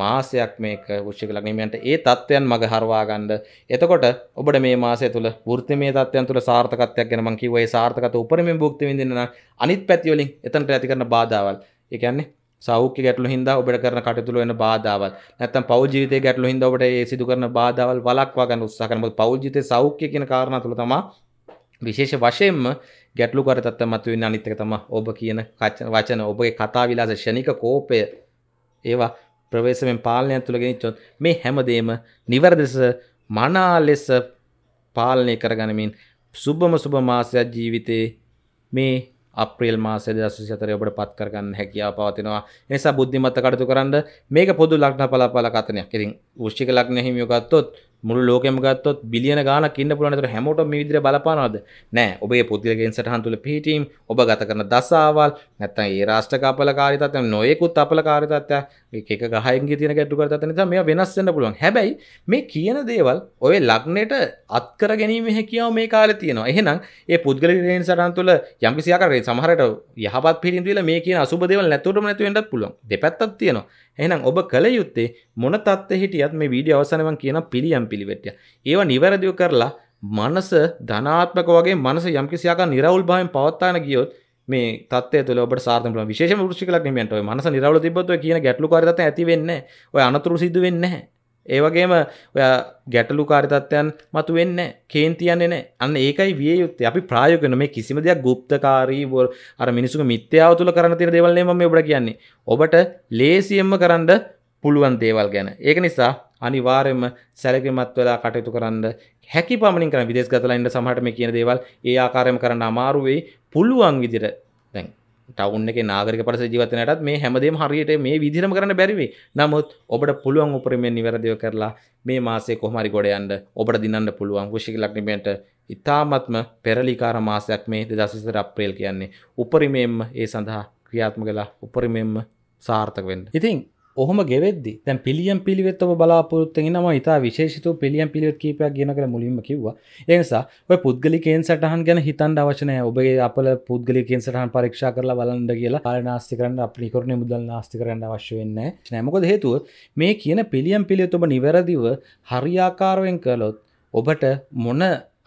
මාසයක් මේක වෘෂික ලග්නීමයන්ට ඒ தත්වයන් මග හරවා ගන්න. එතකොට ඔබට මේ මාසය තුල වෘත්තිමය தත්වයන් තුල සාර්ථකත්වයක් ගැන මම කිව්වා. ඒ සාර්ථකත්ව උපරිමයෙන් භුක්ති විඳින්න නම් අනිත් පැති වලින් එතනට ඇති කරන බාධාවල්. ඒ කියන්නේ සෞඛ්‍ය ගැටලු හින්දා ඔබට කරන කටයුතු වල වෙන බාධාවල්. නැත්තම් පෞල් ජීවිතයේ ගැටලු හින්දා ඔබට ඒ සිදු කරන බාධාවල් වළක්වා ගන්න උත්සාහ කරන. මොකද පෞල් ජීවිතයේ සෞඛ්‍ය කියන කාරණා තුල තමයි විශේෂ වශයෙන්ම ගැටලු කරතත්ත මතුවෙන් අනිත්තක තම ඔබ කියන වචන ඔබගේ කතා විලාස ෂණික කෝපය ඒවා ප්‍රවේශමෙන් පාලනය තුළගෙන චොත් මේ හැමදේම නිවරදෙස මනා ලෙස පාලනය කරගනමින් සුබම සුබ මාසයක් ජීවිතයේ මේ අප්‍රේල් මාසේ දසි අතර ඔබට පත් කරගන්න හැකියාව පවතිනවා නිසා බුද්ධිමත්ත කටතු කරන්න මේක පොදු ලක්න පලාපල කතනයක් ඉතින් ෘෂ්ික ලක්න හිමියගත්තොත් මුළු ලෝකෙම ගත්තොත් බිලියන ගානක් ඉන්න පුළුවන් ඒතර හැමෝටම මේ විදිහට බලපානවද නෑ ඔබේ පොතිලගෙන් සටහන් තුළ පිහිටීම් ඔබ ගත කරන දසාවල් නැත්නම් ඒ රාෂ්ට්‍රක අපලකාරීත්වය නොයෙකුත් අපලකාරීත්වය එක ගහයගේ තියෙන ගැටුකර තනත මේ වෙනස්සන්න පුළුවන් හැබැයි මේ කියන දේවල් ඔය ලක්නයට අත්කර ගැනීම හැකියාව මේ කාල තියෙනවා එහෙනම් ඒ පුද්ගල රෙන් සරන් තුළ යම්කිසියාකරේ සමහරට යහපත් පිරිින්දිල මේ කියන අසුබදවල් නැතුරම නැතුවෙන්ට පුළුවන් දෙපැත්තත් තියෙනවා එහෙනම් ඔබ කළ යුත්තේ මොන තත්ත හිටියත් මේ වීඩිය අවසනවන් කියන පිළියම් පිළිවෙටිය ඒවා නිවැරදිව කරලා මනස ධනාත්මක වගේ මනස යම්කිසියාක නිරවුල් භාවෙන් පවත්තාන ගියොත් මේ තත්ය තුළ ඔබට සාර්ථම විශේෂ ෘෂිකලක් නිමට මනස නිරවල තිබත්ව කියන ගැටලු කාරිත ඇතිවෙන්න ඔය අනතුරු සිදු වෙන්න ඒවගේම ඔය ගැටලු කාරිතත්වයන් මතු වෙන්න කේන්තියන්නේ නෑ අන්න ඒකයි විය යුත්තේ අපි ප්‍රායෝගන මේ කිසිම දෙයක් ගුප්තකාරී බොල් අර මිනිසු මිත්‍යාව තුළ කරන තිර දෙවල්න්නේ ම ඔබට කියන්නේ ඔබට ලේසියම්ම කරන්න පුළුවන් දේවල් ගැන ඒක නිසා අනිවාර්යයෙන්ම සැලකිලිමත් වෙලා කටයුතු කරන්න හැකි පමණින් කරන්න විදේශ ගතලා ඉන්න සමහරට මේ කියන දේවල් ඒ ආකාරයෙන්ම කරන්න අමාරු වෙයි පුළුවන් විදිහට දැන් ටවුන් එකේ නාගරික පරිසර ජීවත් වෙනටත් මේ හැමදේම හරියට මේ විදිහටම කරන්න බැරි වෙයි. නමුත් ඔබට පුළුවන් උපරිමයෙන් නිවැරදිව කරලා මේ මාසයේ කොහොම හරි ගොඩ යන්න ඔබට දිනන්න පුළුවන් වෘශ්චික ලග්නෙට ඉතාමත්ම පෙරලිකාර මාසයක් මේ 2024 අප්‍රේල් කියන්නේ. උපරිමයෙන්ම ඒ සඳහා ක්‍රියාත්මක වෙලා උපරිමයෙන්ම සාර්ථක වෙන්න. ඉතින් ඔහොම ගෙවෙද්දි තැන් පිළියම් පිළිවෙත් ඔබ බලාපොරොත්තුෙන් නම ඉතා විශේෂතු පිළියම් පිළිවෙත් කීපයක් ගෙන කළ මුලින්ම කිව්වා එනිසා ඔය පුද්ගලිකෙන් සටහන් ගැන හිතන් අවශනය ඔබගේ අපල පුද්ගලිකෙන් සටහන් පරීක්ෂා කරලා බලන්න කියලා අර නාස්ති කරන්න අපිකරණ මුදල් නාස්ති කරන්න අවශ්‍ය වෙන්න නෑමකොද හේතුව මේ කියන පිළියම් පිළිවෙත් ඔබ නිවැරදිව හරියාකාරයෙන් කළොත් ඔබට මොන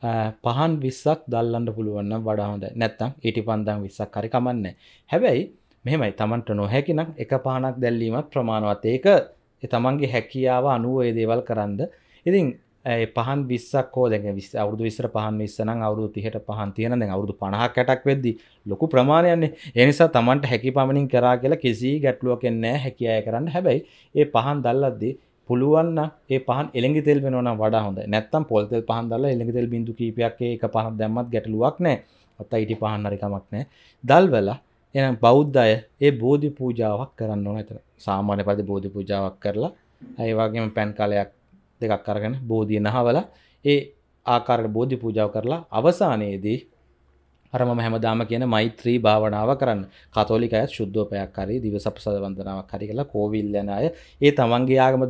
පහන් විස්සක් දල්ලන්න පුළුවන්න වඩා හොඳ නැත්තම් ඊටි පන්දන් විස්සක් හරිකමන්න හැබැයි මෙමයි තමන්ට නොහැකිනම් එක පහනක් දැල්ලීමත් ප්‍රමාණවත් ඒක තමන්ගේ හැකියාව අනුව ඒදේවල් කරන්න ඉතින් පහන් විස්සක් හෝ දැ විස් අවුදු විසර පහන් විස්සන අවුදු තිහට පහන් තියෙන දැ අවුදු පණහක් කැටක් වෙද්දි ලොකු ප්‍රමාණයන්නේ එනිසා තමන්ට හැකි පමණින් කරා කියලා කිසි ගැටලුවකෙන්නෑ හැකියාය කරන්න හැබැයි ඒ පහන් දල්ලද්දී පුළුවන්න ඒ පහන් එළඟි තෙල් වෙනවා වඩා හොඳ නැත්තම් පොල් තෙල් පහන් දාලා එළඟි තෙල් බින්දු කීපයක් ඒක පහන් දැම්මත් ගැටලුවක් නැහැ අත ඊට පහන් හරි කමක් නැහැ දල්වලා එනම් බෞද්ධ අය ඒ බෝධි පූජාවක් කරන්න ඕන ඇතන සාමාන්‍ය පද බෝධි පූජාවක් කරලා ඇයවාගේම පැන් කාලයක් දෙකක් කරගෙන බෝධිය නහවල ඒ ආකාරයට බෝධි පූජාව කරලා අවසානයේදී අර මම හැමදාම කියන මෛත්‍රී භාවනාව කරන්න කතෝලික අයත් ශුද්ධෝපයක් හරි දිවසප සදවන්දනාවක් හරි කියලා කෝවිල් යන අය ඒ තමන්ගේ ආගම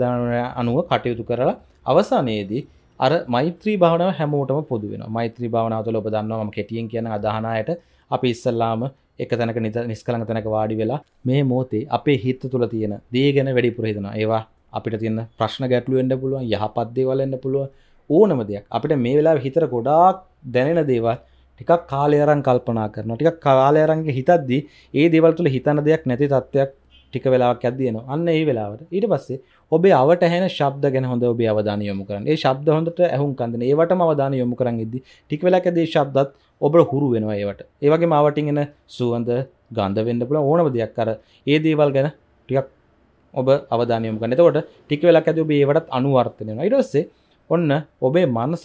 අනුව කටයුතු කරලා අවසානයේදී අර මෛත්‍රී භාවනාව හැමෝටම පොදු වෙනවා මෛත්‍රී භාවනාව තුළ ඔබ දන්නවා මම කෙටියෙන් කියන අදහනායට අපි ඉස්සල්ලාම එක තැනක නිස්කලංක තැනක වාඩි වෙලා මේ මොහොතේ අපේ හිත තුළ තියෙන දේ ගැන වැඩිපුර හිතනවා ඒවා අපිට තියෙන ප්‍රශ්න ගැටලු වෙන්න පුළුවන් යහපත් දේවල් වෙන්න පුළුවන් ඕනම දෙයක් අපිට මේ වෙලාවේ හිතට ගොඩාක් දැනෙන දේවල් ටිකක් කාලයරන් කල්පනා කරන ටික කාලයරන්ගේ හිතද්දි ඒ දෙවල්තුල හිතන දෙයක් නැති තත්ත්වයක් ටික වෙලාක් ඇදයනවා අන්න ඒ වෙලාවට ඊට පස්සේ ඔබේ අවට හැන ශබ්ද ගැන හොඳ ඔබේ අවධාන යොමු කරන්න ඒ ශබ්ද හොඳට ඇහුම් කන්දන ඒවට අවධාන යොමු කරන් ඉදදි ටික වෙලාකදේ ශබ්දත් ඔබ හුරු වෙනවා ඒවට ඒවගේ මාවටින් එන සුවන්ද ගන්ධ වෙන්න පුළ ඕනම දෙයක් කර ඒ දේවල් ගැන ටිකක් ඔබ අවධානයම කනතකොට ටික වෙලා ඇති ඔබ ඒවටත් අනුවර්තනයන ඉටස්සේ ඔන්න ඔබේ මනස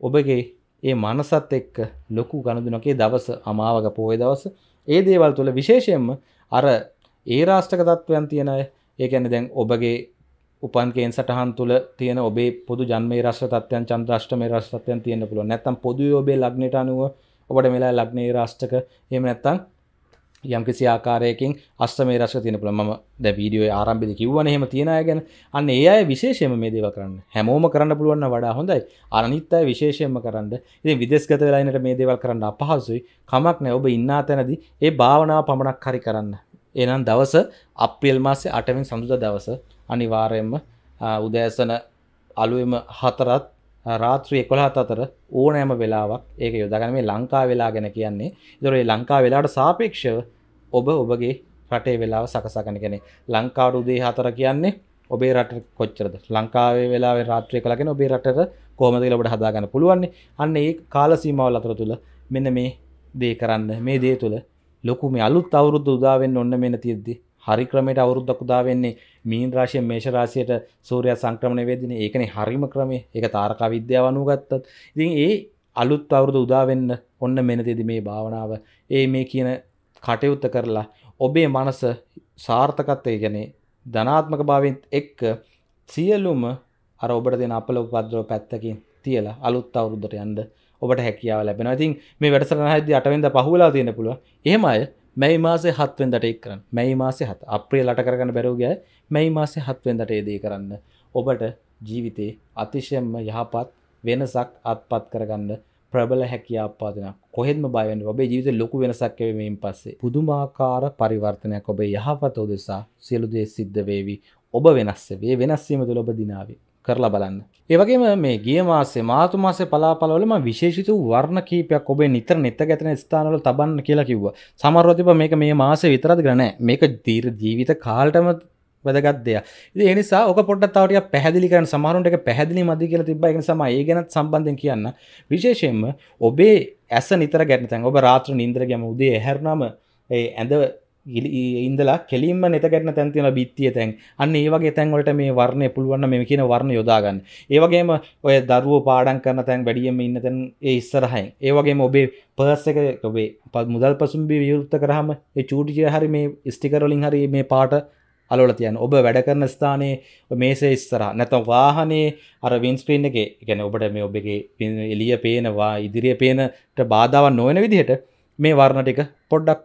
ඔබගේ ඒ මනසත් එක්ක ලොකු ගණදුනකේ දවස අමාවක පෝය දවස ඒ දේවල් තුළ විශේෂයෙන්ම අර ඒ රාෂ්ටක තත්ත්වයන් තියෙන ඒකැන දැන් ඔබගේ උපන්කෙන් සටහන් තුළ තියෙන ඔබේ පොදු ජන්මේ රශ්ට තත්යන් චන්ද්‍රෂ්ටම රශ්ටත්යන් තියෙන පුළ නැතම් පොදු ඔබේ ලක්නට අනුව ඔබට මෙලා ලක්නේ රාෂ්ටක එම නැත්තං යම්කිසි ආකාරයකින් අස්තමේ රස තියෙන පුළුවන් මම දැන් වීඩියෝයේ ආරම්භයේදී කිව්වනේ එහෙම තියන අය ගැන අන්න ඒ අය විශේෂයෙන්ම මේ දේවල් කරන්න හැමෝම කරන්න පුළුවන් නම් වඩා හොඳයි අනිත් අය විශේෂයෙන්ම කරන්න ඉතින් විදේශගත වෙලා ඉන්නට මේ දේවල් කරන්න අපහසුයි කමක් නැහැ ඔබ ඉන්නා තැනදී ඒ භාවනාව පමණක් හරි කරන්න එහෙනම් දවස අප්‍රේල් මාසේ 8 වෙනි සඳුදා දවස අනිවාර්යයෙන්ම උදෑසන අලුයම හතරත් රාත්‍රී 11 අතර ඕනෑම වෙලාවක් ඒක යොදාගන්න මේ ලංකා වෙලා ගැන කියන්නේ. ඒතකොට මේ ලංකා වෙලාවට සාපේක්ෂව ඔබ ඔබගේ රටේ වෙලාව සකසාගන්න කෙනෙ ලංකාඩු දේ හතර කියන්නේ ඔබේ රට කොච්චරද ලංකාවේ වෙලාව රාත්‍රය කලගෙන ඔබේ රට කෝමද ලබට හදාගන්න පුළුවන්නේ අන්න ඒ කාල සීමාවල් අතර තුළ මෙන්න මේ දේ කරන්න මේ දේ තුළ ලොකු මේ අලුත් අවුරුද්ධ උදාවෙන් ඔන්න මෙන තියද්දි හරි ක්‍රමයට අවුරුද්දක් උදාවෙන්නේ මීන් රාශය මේෂරාශයට සූරය සංක්‍රමණය වේදින ඒකන හරිම ක්‍රමේ එක තාරකා විද්‍යාව අනුගත්තත් ඉතින් ඒ අලුත් අවුරුදු උදාවෙන්න ඔන්න මෙනතිද මේ භාවනාව ඒ මේ කියන කටයුත්ත කරලා ඔබේ මනස සාර්ථකත්වය ගැන ධනාත්මක භාවින් එක්ක සියලුම අර ඔබට දෙන අපල උපද්‍රව පැත්තකින් තියලා අලුත් අවුරුද්දට යන්න ඔබට හැකියාව ලැබෙන ඉතින් මේ වැඩසටහන හැදී 8 වෙනිදා පහුවලා තියෙන පුළුවන් එහෙම අය මැයි මාසේ 7 වෙනිදාට ඒක කරන්න මැයි මාසේ 7 අප්‍රේල් 8 කරගන්න බැරුව ගියා මැයි මාසේ 7 වෙනිදාට ඒ දේ කරන්න ඔබට ජීවිතේ අතිශයම යහපත් වෙනසක් අත්පත් කරගන්න ප්‍රබල හැකියාපාදනක් කොහෙත්ම බයවන්න ඔබේ ජීවිත ලොකු වෙනසක් වෙමින් පස්සේ පුදුමාකාර පරිවර්තනයක් ඔබේ යහපත උදෙසා සියලු දේ සිද්ධ වේවි ඔබ වෙනස් වේ වෙනස් වීම තුළ ඔබ දිනාවේ කරලා බලන්න. ඒ වගේම මේ ගිය මාසේ මාර්තු මාසේ පලාපලවල මම විශේෂිත වර්ණ කීපයක් ඔබේ නිතර නිත ගැතෙන ස්ථානවල තබන්න කියලා කිව්වා. සමහරව තිබ්බා මේක මේ මාසේ විතරද කියලා නෑ. මේක දීර්ඝ ජීවිත කාලෙටම වැදගත්දය ඒනිසා ඔක පොට තවරිය පැහදිලි කරන සමහරුන්ට එක පැහදිලි මදි කියල තිබයි සම ඒ ගැනත් සම්බන්ධය කියන්න විශේෂයෙන්ම ඔබේ ඇස නිතර ගැනතැන් ඔබ රාත්‍ර නින්ද්‍ර ගැම උදේ හැරනම ඇඳ ඉන්දලා කෙලින්ම නතගැන තැන්තින බිත්තිය තැන් අන්න ඒවගේ තැන්වලට මේ වර්ණය පුළුවන්න මෙම කියන වර්ණ යොදාගන්න ඒවගේම ඔය දරුව පාඩන් කරන තැන් වැඩියම ඉන්න තැන් ඒ ඉස්සරහයි ඒවගේම ඔබේ පර්ස එක ඔබේ පත් මුදල් පසුම්බි වියුත්ත කරහම චූටිය හරි මේ ස්ටිකරලින් හරි මේ පාට අලෝල තියන් ඔබ වැඩ කරන ස්ථානයේ මේසේ ඉස්සර නැතම් වාහනේ අර වින්ස්ක්‍රීන් එක ගැන ඔබට මේ ඔබගේ එලිය පේනවා ඉදිරිය පේනට බාධාවන් නොවන විදිහට මේ වර්ණටික පොඩ්ඩක්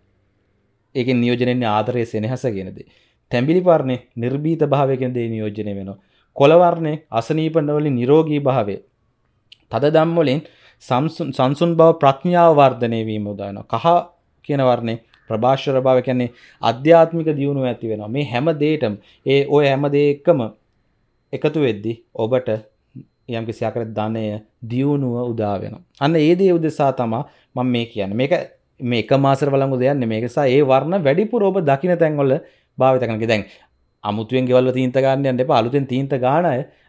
ඒක නියෝජනෙන් ආදරය සෙනහස කියෙනද. තැම්බිලිපාරණය නිර්බීත භාවයකෙන් දේ නියෝජනය වෙනවා. කොළවර්ණය අසනීපනවලින් නිරෝගී භාවය. තද දම්වලින් සංසුන් බව ප්‍රඥාව වර්ධනය වීම උදාන කහ කියනවරණේ ප්‍රභාෂර භාව කියන්නේ අධ්‍යාත්මික දියුණුව ඇති වෙනවා මේ හැම දේටම ඒ ඔය හැම දෙයක්ම එකතු වෙද්දී ඔබට යම් කිසි ආකාරයක ධනය දියුණුව උදා වෙනවා අන්න ඒ දේ උදෙසා තමයි මම මේ කියන්නේ මේක මේ එක මාසර වලංගු දෙයන්න මේකසා ඒ වර්ණ වැඩිපුර ඔබ දකින තැන්වල භාවිතකනක දැන් අමුතුවෙන් ගෙවල්ල තීන්ත ගන්න යන්න එපා අලුතෙන් තීන්ත ගානය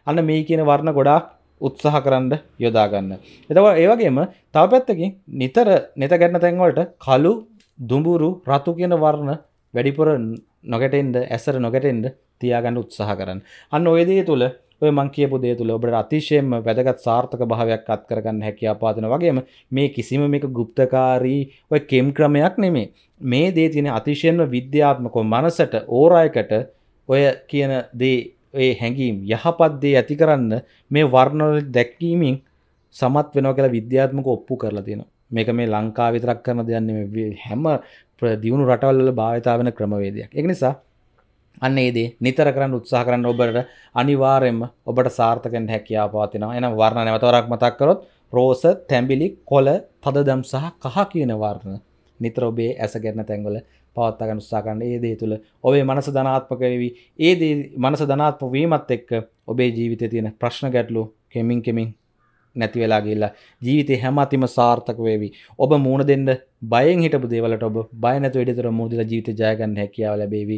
අන්න මේ කියන වර්ණ ගොඩාක් උත්සාහ කරන්න යොදාගන්න. එතකොට ඒ වගේම තව පැත්තකින් නිතර නෙත ගැටන තැන්වලට කළු දුඹුරු රතු කියන වර්ණ වැඩිපුර නොගැටෙන්ද ඇසර නොගැටෙන්ද තියාගන්න උත්සාහ කරන්න. අන්න ඔයදේ තුළ ඔය මං කියපු දේ තුළ ඔබට අතිශයෙන්ම වැදගත් සාර්ථක භාවයක් අත් කරගන්න හැකියාව පාදන වගේම මේ කිසිම මේක গুপ্তකාරී ඔය කෙම් ක්‍රමයක් නෙමේ. මේ දේ තියෙන අතිශයෙන්ම විද්‍යාත්මකව මනසට ඕරායකට ඔය කියන දේ ඒ හැඟීම් යහපත් දේ ඇති කරන්න මේ වර්ණවල දැක්වීමෙන් සමත් වෙනවා කියලා විද්‍යාත්මක ඔප්පු කරලා තියෙනවා. මේක මේ ලංකාව විතරක් කරන දෙයක් නෙමෙයි හැම දියුණු රටවල් වල භාවිතා වෙන ක්‍රමවේදයක්. ඒක නිසා අන්න ඒදේ නිතර කරන්න උත්සාහ කරන්න ඔබට අනිවාර්යෙන්ම ඔබට සාර්ථකෙන් හැකියාව පවතිනවා එන වර්ණ නැවතවරක් මතක් කරොත් රෝස තැඹිලි කොළ පදදම් සහ කහ කියන වර්ණ නිතර ඔබේ ඇසගැරන තැන්වල පවත්තගන්න උත්සාහ කරන්න ඒ දේ තුළ ඔබේ මනස ධනාත්මක වෙවි ඒ දේ මනස ධනාත්මක වීමත් එක්ක ඔබේ ජීවිතේ තියෙන ප්‍රශ්න ගැටලු කෙමින් කෙමින් නැති වෙලා ගිහිල්ලා ජීවිතේ හැම අතිම සාර්ථක වේවි. ඔබ මුණ දෙන්න බයෙන් හිටපු දේවලට ඔබ බය නැතුව ඉදිරියට මුහුදලා ජීවිතේ ජය ගන්න හැකියාව ලැබේවි.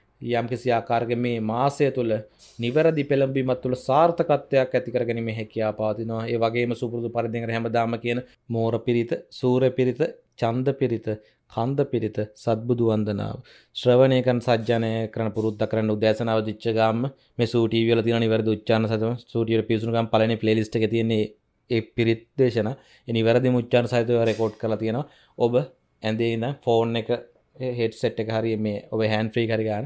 යම් කිසි ආකාරක මේ මාසය තුළ නිවැරදි පෙළඹීමත් තුළ සාර්ථකත්වයක් ඇතිකර ගැනීම හැකියා පාතිනවා ඒ වගේම සුපුරුදු පරිදිර හැමදාම කියන මෝර පිරිත සූර පිරිත චන්ද පිරිත කන්ද පිරිත සත්බුදු වන්දනාව ශ්‍රවණය කරන සජ්ජනය කරන පුරුද්ද කරන්න උදෑසනාව දිච්ච ගාම මේ සූටී වල තියෙන නිවැරදි උච්චාරණ සහිතව සූටියට පිවිසුණු ගාම පළවෙනි ප්ලේලිස්ට් එකේ තියෙන ඒ පිරිත් දේශන ඒ නිවැරදි උච්චාරණ සහිතව රෙකෝඩ් කරලා තියෙනවා ඔබ ඇඳේ ඉඳන් ෆෝන් එක හෙඩ්සෙට් එක හරිය මේ ඔබ හෑන්ඩ් ෆ්‍රී හරි ගන්න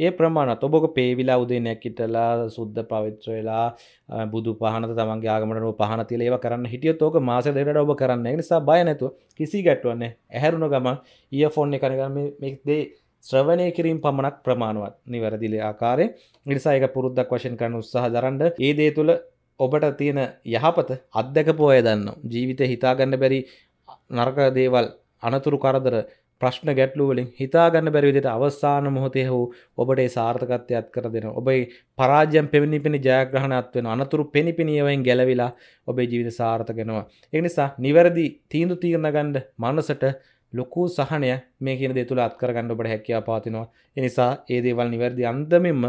ඒ ප්‍රමාණ ඔබොක පේවිලා උදේනයක් ඉටලා සුද්ධ පවිත්‍ර වෙලා බුදු පහනත තමන්ගේ ආගමට පහන තිල ඒව කරන්න හිටිය තෝක මාස දෙට ඔබ කරන්න නිසා බය නැතු කිසි ගැටවන්නේ ඇහැරුණ ගම ඒ ෆොන් කරගම මෙක්දේ ශ්‍රවණය කිරීම් පමණක් ප්‍රමාණුවත් නිවැරදිල ආකාරය නිසායක පුරුද්දක් වශයෙන් කරන උත්සාහ දරන්ට ඒ දේ තුළ ඔබට තියෙන යහපත අත්දැක පෝය දන්න ජීවිත හිතාගන්න බැරි නර්ක දේවල් අනතුරු කරදර ප්‍රශ්න ගැටලු වලින් හිතාගන්න බැරි විදිහට අවසාන මොහොතේ හෝ ඔබට ඒ සාර්ථකත්වයක් කර දෙනවා. ඔබේ පරාජයන් පෙමිනිපෙනි ජයග්‍රහණයක් වෙනවා. අනතුරු පෙනිපෙනියෙන් ගැලවිලා ඔබේ ජීවිත සාර්ථක වෙනවා. ඒ නිසා නිවැරදි තීන්දුව తీරන ගන්න මනසට ලොකු සහනය මේ කියන දේ තුල අත්කර ගන්න ඔබට හැකියාව පවතිනවා. ඒ නිසා මේ දේවල් නිවැරදි අන්දමින්ම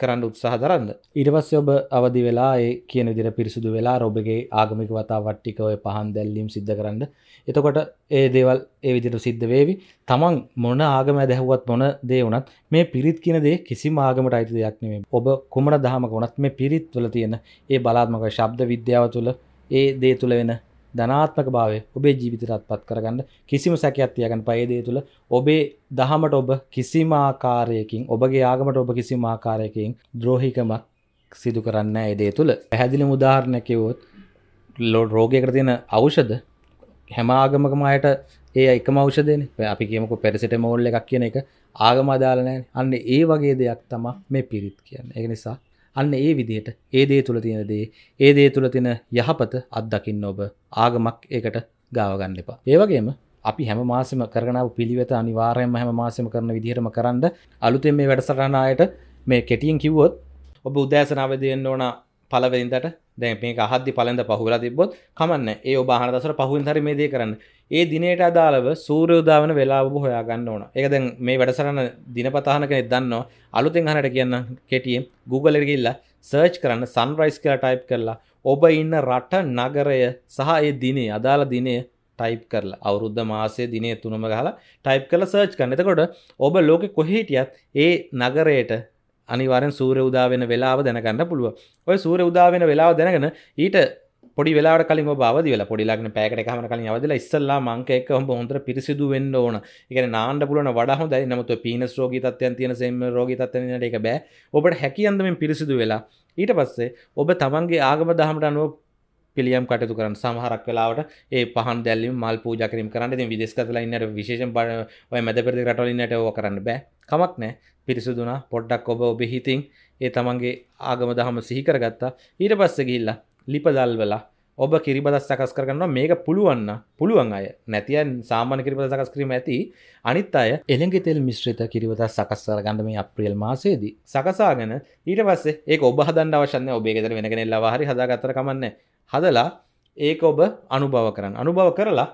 කරන්න උත්සාහ දරන්න ඉරවස්ස ඔබ අවදි වෙලා ඒ කියන දිර පිරිසුදු වෙලා රොබගේ ආගමික වතා වට්ටික ඔය පහන් දැල්ලීම් සිද්ධ කරන්න එතකොට ඒ දේවල් ඒ විදිට සිද්ධ වේවි තමන් මොන ආගම දැහුවත් මොන දේ වනත් මේ පිරිත් කියන දේ කිසි ආගමට අයිති දෙයක් නෙමේ ඔබ කුමන දහමක වනත් මේ පිරිත්වල තියෙන ඒ බලාත්මක ශබ්ද විද්‍යාව තුළ ඒ දේ තුළ වෙන ධනාත්මක භාවය ඔබේ ජීවිතයටත් පත් කරගන්න කිසිම සැකයක් තියාගන්න පා. ඒ දේ තුල ඔබේ දහමට ඔබ කිසිම ආකාරයකින් ඔබගේ ආගමට ඔබ කිසිම ආකාරයකින් ද්‍රෝහිකමක් සිදු කරන්නේ නැහැ ඒ දේ තුල. පැහැදිලිම උදාහරණයක් කිව්වොත් රෝගයකට තියෙන ඖෂධ හැම ආගමකම අයට ඒ එකම ඖෂධයනේ. අපි කියමුකෝ පැරසිටමෝල් එකක් කියන එක ආගම අදාළ නැහැ. අන්න ඒ වගේ දෙයක් තමයි මේ පිරිත් කියන්නේ. ඒක නිසා අන්න ඒ විදිහට ඒ දේ තුළ තියෙන දේ ඒ දේ තුළ තින යහපත අත්දකින්න ඔබ ආගමක් ඒකට ගාවගන්න එපා ඒවගේම අපි හැම මාසම කරනාව පිළිවෙත අනිවාරයම හැම මාසම කරන විදිහටම කරන්න අලුතෙන් මේ වැඩසරණයට මේ කෙටියෙන් කිව්වොත් ඔබ උදෑසනාව දෙන්න ඕන පලවෙදින්ට දැ මේ හදදි පලඳ පහුලා තිබොත් කමන්න ඒ ඔබ හනදසර පහුන් හරි මේ දේ කරන්න ඒ දිනයට අදාළව සූරයෝදාවන වෙලාබ හොයාගන්න ඕන එකදැන් මේ වැඩසරන්න දිනපතාහන කෙනෙ දන්නවා අලුතෙන් හනට කියන්න කෙටියෙන් Googleගල්ල සර්ච් කරන්න සන්රයිස් කියලා ටයිප් කරලා ඔබ ඉන්න රට නගරය සහ ඒ දිනේ අදාළ දිනය ටයිප් කරලා අවුද්ධ මාසේ දිනය තුනම ගහලා ටයිප් කල සර්ච් කරන එතකොට ඔබ ලෝකෙ කොහේටියත් ඒ නගරයට අනිවාරෙන් සූර උදාවෙන වෙලාව දැනගන්න පුළුව ඔය සූර උදාවෙන වෙලාව දැනගෙන ඊට පොඩි වෙලාට කලින් බවදි වෙලා පොඩි ලගන පෑකට කමන කලින් අවදලා ඉස්සල්ලා මංක එක හොම හොඳට පිරිසිදු වෙන්න ඕන. ඒක නාන්න පුළුවන් වඩා හොඳයි. නමුත් පීනස් රෝගී තත්ත්වයන් තියෙන සෙම් රෝගී තත්ත්වයන් වලට ඒක බෑ. ඔබට හැකි අන්දමින් පිරිසිදු වෙලා ඊට පස්සේ ඔබ තමන්ගේ ආගම දහමට අනුව පිළියම් කටයුතු කරන්න සමහරක් වෙලාවට ඒ පහන් දැල්ලීම මල් පූජා කිරීම කරන්න. ඉතින් විදේශගතලා ඉන්නට විශේෂයෙන් ඔය මැද පෙරදිග රටවල ඉන්නට ඕවා කරන්න බෑ. කමක් නැහැ. පිරිසිදුනා පොඩ්ඩක් ඔබ ඔබේ හිතින් ඒ තමන්ගේ ආගම දහම සිහි කරගත්තා. ඊට පස්සේ ගිහිල්ලා ලිපදල්වලා ඔබ කිරිබද සකස් කරන්න මේක පුළුවන්න පුළුවන් අය නැතියන් සාමාන කිරිබද සකස්කරීම ඇති අනිත් අය එළෙගි තෙල් මිශ්‍රිත කිරිබද සකස්සර ගන්න මේ අප්‍රියල් මාසේදී සකසාගෙන ඊට පස්සේ ඒ ඔබ හදන්න අවශන්න ඔබේගෙතර වෙනගෙනෙල්ලා හරි හදාගත්තර කමන්න හදලා ඒක ඔබ අනුභව කරන්න අනුභව කරලා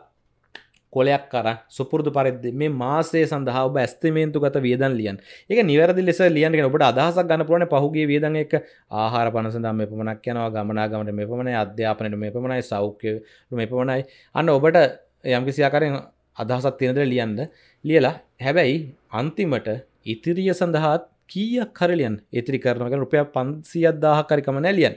කොලයක් කර සුපුරදු පරිදි මේ මාසේ සඳහා ඔබ ඇස්තිමේන්තු ගත වියදන් ලියන් එක නිවැරදි ලෙස ලියන්ගෙන ඔබට අදහසක් ගන්න පුළුවන් පහුගිය වියදන් එක ආහාර පනස නම් මේ පමණක් යනවා ගමනාගමට මේ පමණයි අධ්‍යාපනයට මේ පමණයි සෞඛ්‍ය මේ පමණයි අන්න ඔබට යම්කිසි ආකාරයෙන් අදහසක් තියෙනද ලියන්න ලියලා හැබැයි අන්තිමට ඉතිරිය සඳහාත් කීයක් කරලියන් ඉතිරි කරනගෙන රුපියල් 500ක් 1000ක් හරි කම නැලියන්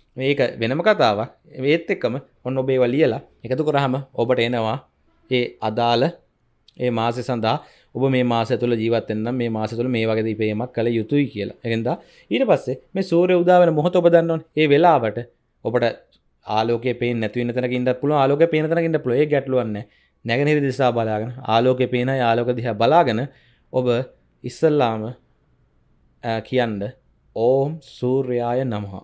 ඒක වෙනම කතාවක් ඒත් එක්කම ඔන්න ඔබේව ලියලා එකතු කරහම ඔබට එනවා ඒ අදාළ ඒ මාසය සඳහා ඔබ මේ මාස තුළ ජීවත්තන්න මේ මාස තුළ මේ වගේ ඉපේමක් කළ යුතුයි කියලා එකද ඊට පස්සේ මේ සූරය උදාවන මොහොත ඔබ දන්නවන් ඒ වෙලාවට ඔබට ආලෝක පේ නැතිවන තැනකින්ට පුළුව ආලෝක පේනතනකින්ට පොලේ ගැටලුවන්න නැගනිර දිසා බලාගෙන ආලෝක පේන ආලෝක දිහ බලාගෙන ඔබ ඉස්සල්ලාම කියන්න ඕම් සූර්යාය නමහා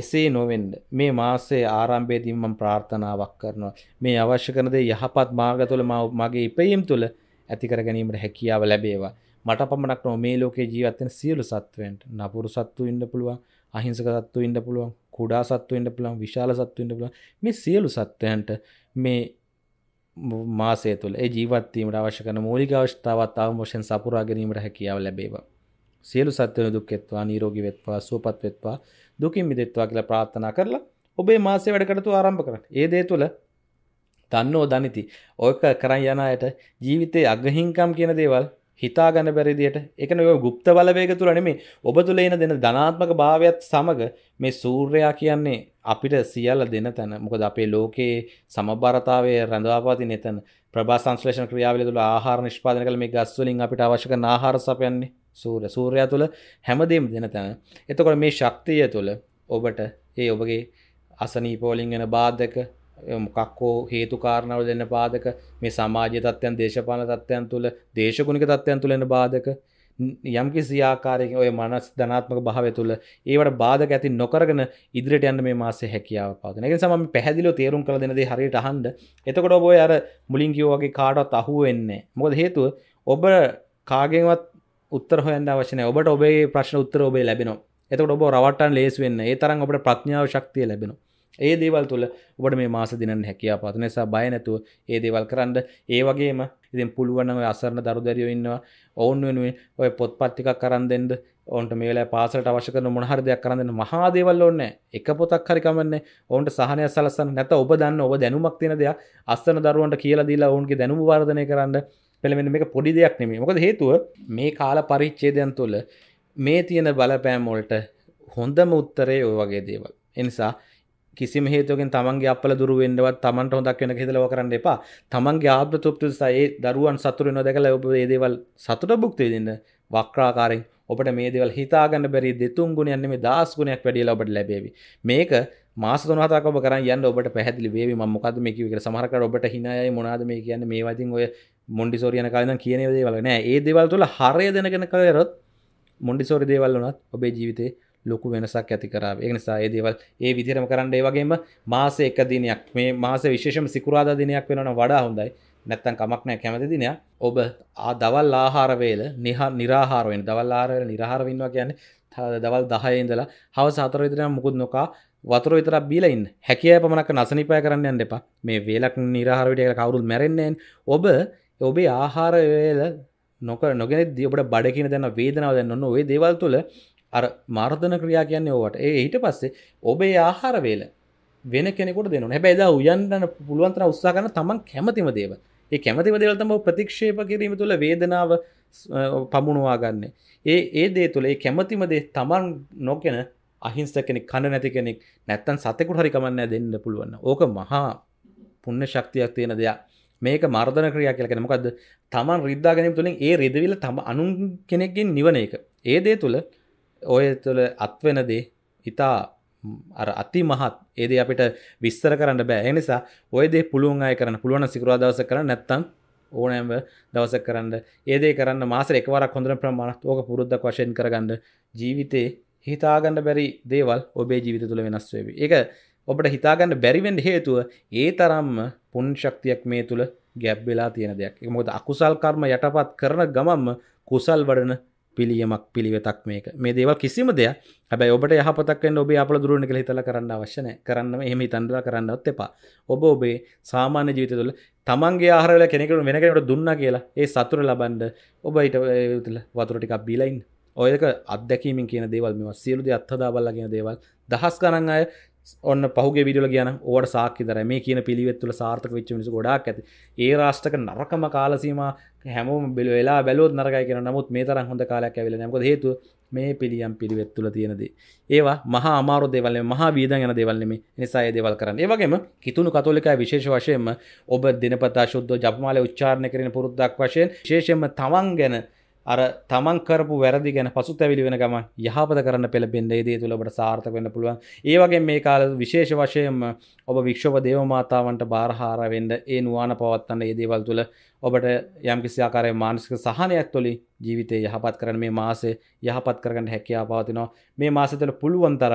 එසේ නොවෙන්ඩ මේ මාසේ ආරම්භේදීම ප්‍රාර්ථනාවක් කරනවා මේ අවශ්‍ය කරනද යහපත් මාග තුළ මගේ ඉපයම් තුළ ඇතිකර ගැනීමට හැකියාව ලැබේවා මට පමණක් නො මේ ලෝකේ ජීවත්තෙන සියලු සත්වෙන්ට නපුරු සත්තු ඉන්න පුළුවන් අහිංසක සත්තු ඉන්න පුළුවන් කුඩා සත්තු ඉන්න පුළුවන් විශාල සත්තු ඉන්න පුළුවන් මේ සියලු සත්වයන්ට මේ මාසය තුළ ජීවත්වීමට අවශ්‍ය කන මූලික අවශ්‍යාවත් අවමෝෂෙන් සපුරා ගැනීමට හැකියාව ලැබේවා සියලු සත්වන දුක්කෙත්වා නීරෝගි වෙත්වා සුවපත් වෙත්වා දුකින් මිදෙත්වා කියලා ප්‍රාත්ථනා කරලා ඔබේ මාසේ වැඩකටතු ආරම්භ කරට ඒ දේ තුළ තන්නෝ දනිති ඕක කරන් යනයට ජීවිතේ අගහිංකම් කියන දේවල් හිතාගන්න බැරිදියට එකන ඔය ගුප්ත බලවේග තුළ නෙමේ ඔබ තුළ එන දෙන ධනාත්මක භාවයක්ත් සමඟ මේ සූර්යා කියන්නේ අපිට සියල්ල දෙන තැන මොකද අපේ ලෝකයේ සමභාරතාවය රැඳවාපාති නතන් ප්‍රභා සංශ්ලේෂණ ක්‍රියාවල තුළ ආහාර නිෂ්පාදන කළ මේ ගස්වලින් අපිට අවශ්‍යක ආහාර සපයන්නේ සූර සූරයා තුළ හැමදේම දෙනතන එතකොට මේ ශක්තිය තුළ ඔබට ඒ ඔබගේ අසනී පෝලිංගෙන බාධක මොකක්කෝ හේතු කාරණාව දෙන්න පාදක මේ සමාජ තත්ත්යන් දේශපාන තත්ත්යන් තුළ දේශගුණික තත්ත්යන් තුළෙන බාධක යම්කි සියාකාරයක ඔය මනස් ධනාත්මක භාවය තුළ ඒවට බාධක ඇති නොකරගෙන ඉදිරිට යන්න මේ මාසේ හැකියාව පාතන එක සම පැහදිලෝ තේරුම් කළ දෙනද හරියට හන්ඩ එතකොට ඔබ අර මුලින්ගියෝ වගේ කාඩත් අහුවෙන්නේ මොකද හේතුව ඔබ කාගෙන්වත් උත්තර හොයන්න අවශන ඔබට ඔබේ ප්‍රශ්න උත්තර ඔබේ ලැබෙන එතකට ඔබ රවටන් ලේස් වෙන්න ඒ තරන් ඔබට ප්‍රඥාව ශක්තිය ලැබෙන ඒ දේවල් තුළ ඔබට මේ මාස දිනන්න හැකියා පාත නිසා බය නැතුව ඒ දේවල් කරන්න ඒ වගේම ඉතින් පුළුවන් ඔය අසරණ දරුදරියෝ ඉන්නවා ඔවුන් වෙනුවෙන් ඔය පොත්පත් ටිකක් කරන් දෙන්න ඔවුන්ට මේ වෙලාවේ පාසලට අවශ්‍ය කරන මොන හරි දෙයක් කරන් දෙන්න මහා දේවල් ඕනේ එක පොතක් හරි කමන්නේ ඔවුන්ට සහනය සලසන්න නැත ඔබ දන්න ඔබ දැනුමක් තියෙන දෙයක් අසරණ දරුවන්ට කියලා දීලා ඔවුන්ගේ දැනුම වර්ධනය කරන්න පෙළමෙන මේ පොඩි දෙයක් නෙමේ මොකද හේතුව මේ කාල පරිච්චේදයන් තුළ මේ තියෙන බලපෑමෝල්ට හොඳම උත්තරේ ඔය වගේ දේවල් එනිසා කිසිම හේතුවකින් තමන්ගේ අපල දුරුවෙන්ඩවත් තමන්ට හොදක් වෙන හිදලව කරන්න එපා තමන්ගේ ආබ්‍රතෘප්තු සයේ දරුවන් සතුර නොදැකල ඔබ ඒදේවල් සතුට බුක්තිය දෙන්න වක්්‍රාකාරෙන් ඔබට මේ දෙවල් හිතාගන්න බැරි දෙතුන් ගුණයන්න මේ දස් ගුණයක් වැඩියල ඔබට ලැබේවි මේක මාසතුනතක කරන්න යන්න ඔබට පැහදිලි වේ මොකද මේක සමහරකට ඔබට හිනයයි මොනාද මේ කියන්න මේ වතින් ඔය මොඩිසෝරියන කාලන කියන දේවලන ඒ දෙවල් තුළ හරය දෙනගෙන කරොත් මොඩිසෝරි දේවල් වනත් ඔබේ ජීවිතේ ලොකු වෙනසක් ඇති කරාව එනිසා ඒ දේවල් ඒ විදිරම කරන්න ඒවගේම මාස එක දිනයක් මේ මාස විශේෂම සිකුරාද දිනයක් වෙනන වඩා හොඳයි නැත්තන් කමක්නෑ කැමති දිනය ඔබ දවල් ආහාරවේල නිහා නිරාහාරුවෙන් දවල් ආරවල නිරහාරවෙන්වා ගැන දවල් දහයඉදලා හව සාතර විතරන මුකුත් නොකා වතුර විතර බීලයින් හැකිය පමණක් නසනිපය කරන්න එන්න එපා මේ වේලක් නිරහාරවිටය කවරුල් මැරෙන්නේෙන් ඔබ ඔබේ ආහාරවේල නොක නොගෙනෙද ඔබට බඩකින දැන වේදනාව දැන්න ඔන්න ඔේ දේවල් තුළ අර මාර්ධන ක්‍රියා කියන්නේ ඕවට ඒ ඊට පස්සේ ඔබේ ආහාරවේල වෙන කෙනෙකුට දෙනු හැබැයිද උයන්න්න පුළුවන්තර උත්සාගන්න තමන් කැමතිම දේව ඒ කැමතිම දේවල්තම ප්‍රතික්ෂේප කිරීම තුළ වේදනාව පමුණවා ගන්න ඒ ඒ දේ තුළ ඒ කැමතිම දේ තමන් නොකෙන අහිංස කෙනෙක් කණ නැති කෙනෙක් නැත්තන් සතෙකුට හරිකමන්න දෙන්න පුළුවන්න ඕක මහා පුන්න ශක්තියක් තියෙන දෙයක් මේක මර්ධන ක්‍රියා කියලකෙන මොකක්ද තමන් රිද්දා ගැනීම තුළින් ඒ රිදවිල තම අනුන් කෙනෙක්ගෙන් නිවන එක ඒ දේ තුළ ඔය තුළ අත්වෙන දේ ඉතා අර අති මහත් ඒද අපිට විස්තර කරන්න බෑ එනිසා ඔය දේ පුළුවන් අය කරන්න පුළුවන සිකරවා දවස කර නැත්තන් ඕනෑම දවස කරන්න ඒදේ කරන්න මාස එකවරක් හොඳර ප්‍රමාණත් ඕක පුරුද්ධක් වශයෙන් කරගන්න ජීවිතයේ හිතාගන්න බැරි දේවල් ඔබේ ජීවිත තුළ වෙනස්වේවි එක ඔබට හිතාගන්න බැරිවෙන්ඩ හේතුව ඒ තරම්ම පුන් ශක්තියක් මේ තුළ ගැබ් වෙලා තියෙන දෙයක් මොද අකුසල් කර්ම යටපත් කරන ගමම්ම කුසල් වඩන පිළියමක් පිළිවෙතක් මේක මේ දේවල් කිසිම දෙයක් හැබැයි ඔබට යහපතක් වෙන්න ඔබේ අපල දුරුවන කියලා හිතලා කරන්න අවශ්‍ය නැහැ කරන්නම එහෙම හිතන්නලා කරන්නවත් එපා ඔබ ඔබේ සාමාන්‍ය ජීවිතය තුළ තමන්ගේ ආහාරවල කෙනෙකුට වෙන කෙනෙකුට දුන්නා කියලා ඒ සතුට ලබන්න ඔබ ඊට වතුර ටිකක් බීලා ඉන්න ඔයක අත්දැකීමින් කියන දේවල් මෙවා සියලු දේ අත්හදා බලලා කියන දේවල් දහස් ගණන් අය ඔන්න පහුගේ විඩියල කියන ඕට සාක්කිදර මේ කියන පිළිවෙත්තුල සාර්ථක වෙච්ච මිනිස ගොඩක් ඇති ඒ රාෂ්ටක නරකම කාලසීම හැමෝම බෙල වෙලා බැලෝත් නරකයි කියෙන නමුත් මේ තරන් හොඳ කාලයක් ඇවිල නැකොද හේතු මේ පිළියම් පිළිවෙත්තුල තියෙනදී ඒවා මහා අමාරු දෙවල්ල මහා වීද යන දෙවල්ලෙම නිසාය දෙවල් කරන්න ඒවගේම කිතුුණු කතුලිකයි විශේෂ වශයෙන්ම ඔබ දිනපතා ශුද්ධ ජපමාල උච්චාරණ කරන පුරුද්දක් වශයෙන් ශේෂම තමන් ගැන අර තමන්කරපු වැරදි ගැන පසු ඇවිලි වෙන ගම යහපත කරන්න පෙළබෙන්න්නේ දේ තුළට සාර්ථක වන්න පුළුවන් ඒවගේ මේ කාල විශේෂ වශයෙන්ම ඔබ වික්ෂෝප දේවමාතාවන්ට බාරහාරවෙන්ඩ ඒ නවාන පවත්වන්න ඒ දේවල් තුළ ඔබට යම්කිසියාකාරය මානසික සහනයක් තුළි ජීවිතය යහපත් කරන මේ මාසේ යහපත් කරගන්න හැකියා පවතිනවා මේ මාසතල පුළුවන්තර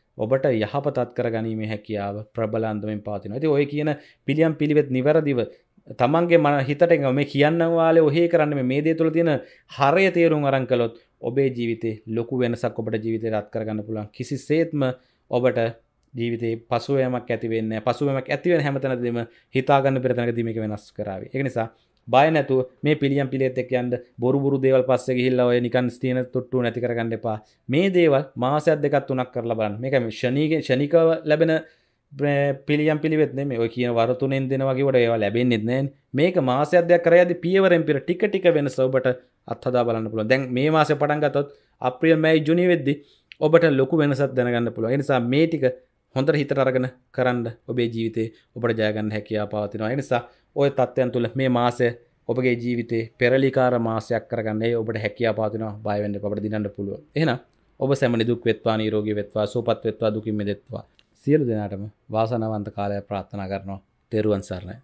ඔබට යහපතත් කර ගැනීම හැකියාව ප්‍රබල අන්දමෙන් පාතින ඇති ඔය කියන පිළියම් පිළිවෙත් නිවැරදිව තමන්ගේ මන හිතට මේ කියන්න වාලේ ඔහේ කරන්න මේ දේ තුළ තියෙන හරය තේරුම් අරන් කළොත් ඔබේ ජීවිතේ ලොකු වෙනසක් ඔබට ජීවිතය රත් කරගන්න පුළුවන් කිසිසේත්ම ඔබට ජීවිතේ පසුවයමක් ඇතිවෙන්න පසුවමක් ඇතිවෙන හැමතැනදීම හිතාගන්න පෙරතැනකදීම එක වෙනස් කරාවේ ඒ නිසා බයනැතු මේ පිළියම් පිලෙත් එක් යන්ද බොරුබුරු දේවල් පස්ස හිල්ල ඔය නිකන් ස්තියන තුට්ටු නැතිකරගන්න එපා මේ දේවල් මාසයක් දෙකත් තුනක් කරලා බලන්න මේක ෂණීග ෂණිකව ලැබෙන පිළියම් පිළිවෙත් මේ ඔය කියන වරතුනෙන් දෙනවගේට ඒවා ලැබෙන්න්නෙත් නෑ මේක මාසයක්දයක් කරයද පියවරෙන් පිර ටික ටික වෙන සවබට අත්හදා බලන්න පුළුව දැන් මේ මාස පටන්ගතොත් අප්‍රියල් මැයි ජුනි වෙද්දි ඔබට ලොකු වෙනසත් දැනගන්න පුළුව නිසා මේ ටික හොඳට හිතට අරගෙන කරන්න ඔබේ ජීවිතේ ඔබට ජයගන්න හැකියාව පවතිනවා. ඒ නිසා ওই தත්ත්වයන් තුල මේ මාසය ඔබගේ ජීවිතේ පෙරලිකාර මාසයක් කරගන්න ඒ ඔබට හැකියාව පවතිනවා. බය වෙන්න එපා. ඔබට දිනන්න පුළුවන්. එහෙනම් ඔබ සැම නිදුක් වෙත්වා, නිරෝගී වෙත්වා, සුවපත් වෙත්වා, දුකින් මිදෙත්වා. සියලු දෙනාටම වාසනාවන්ත කාලයක් ප්‍රාර්ථනා කරනවා. තෙරුවන් සරණයි.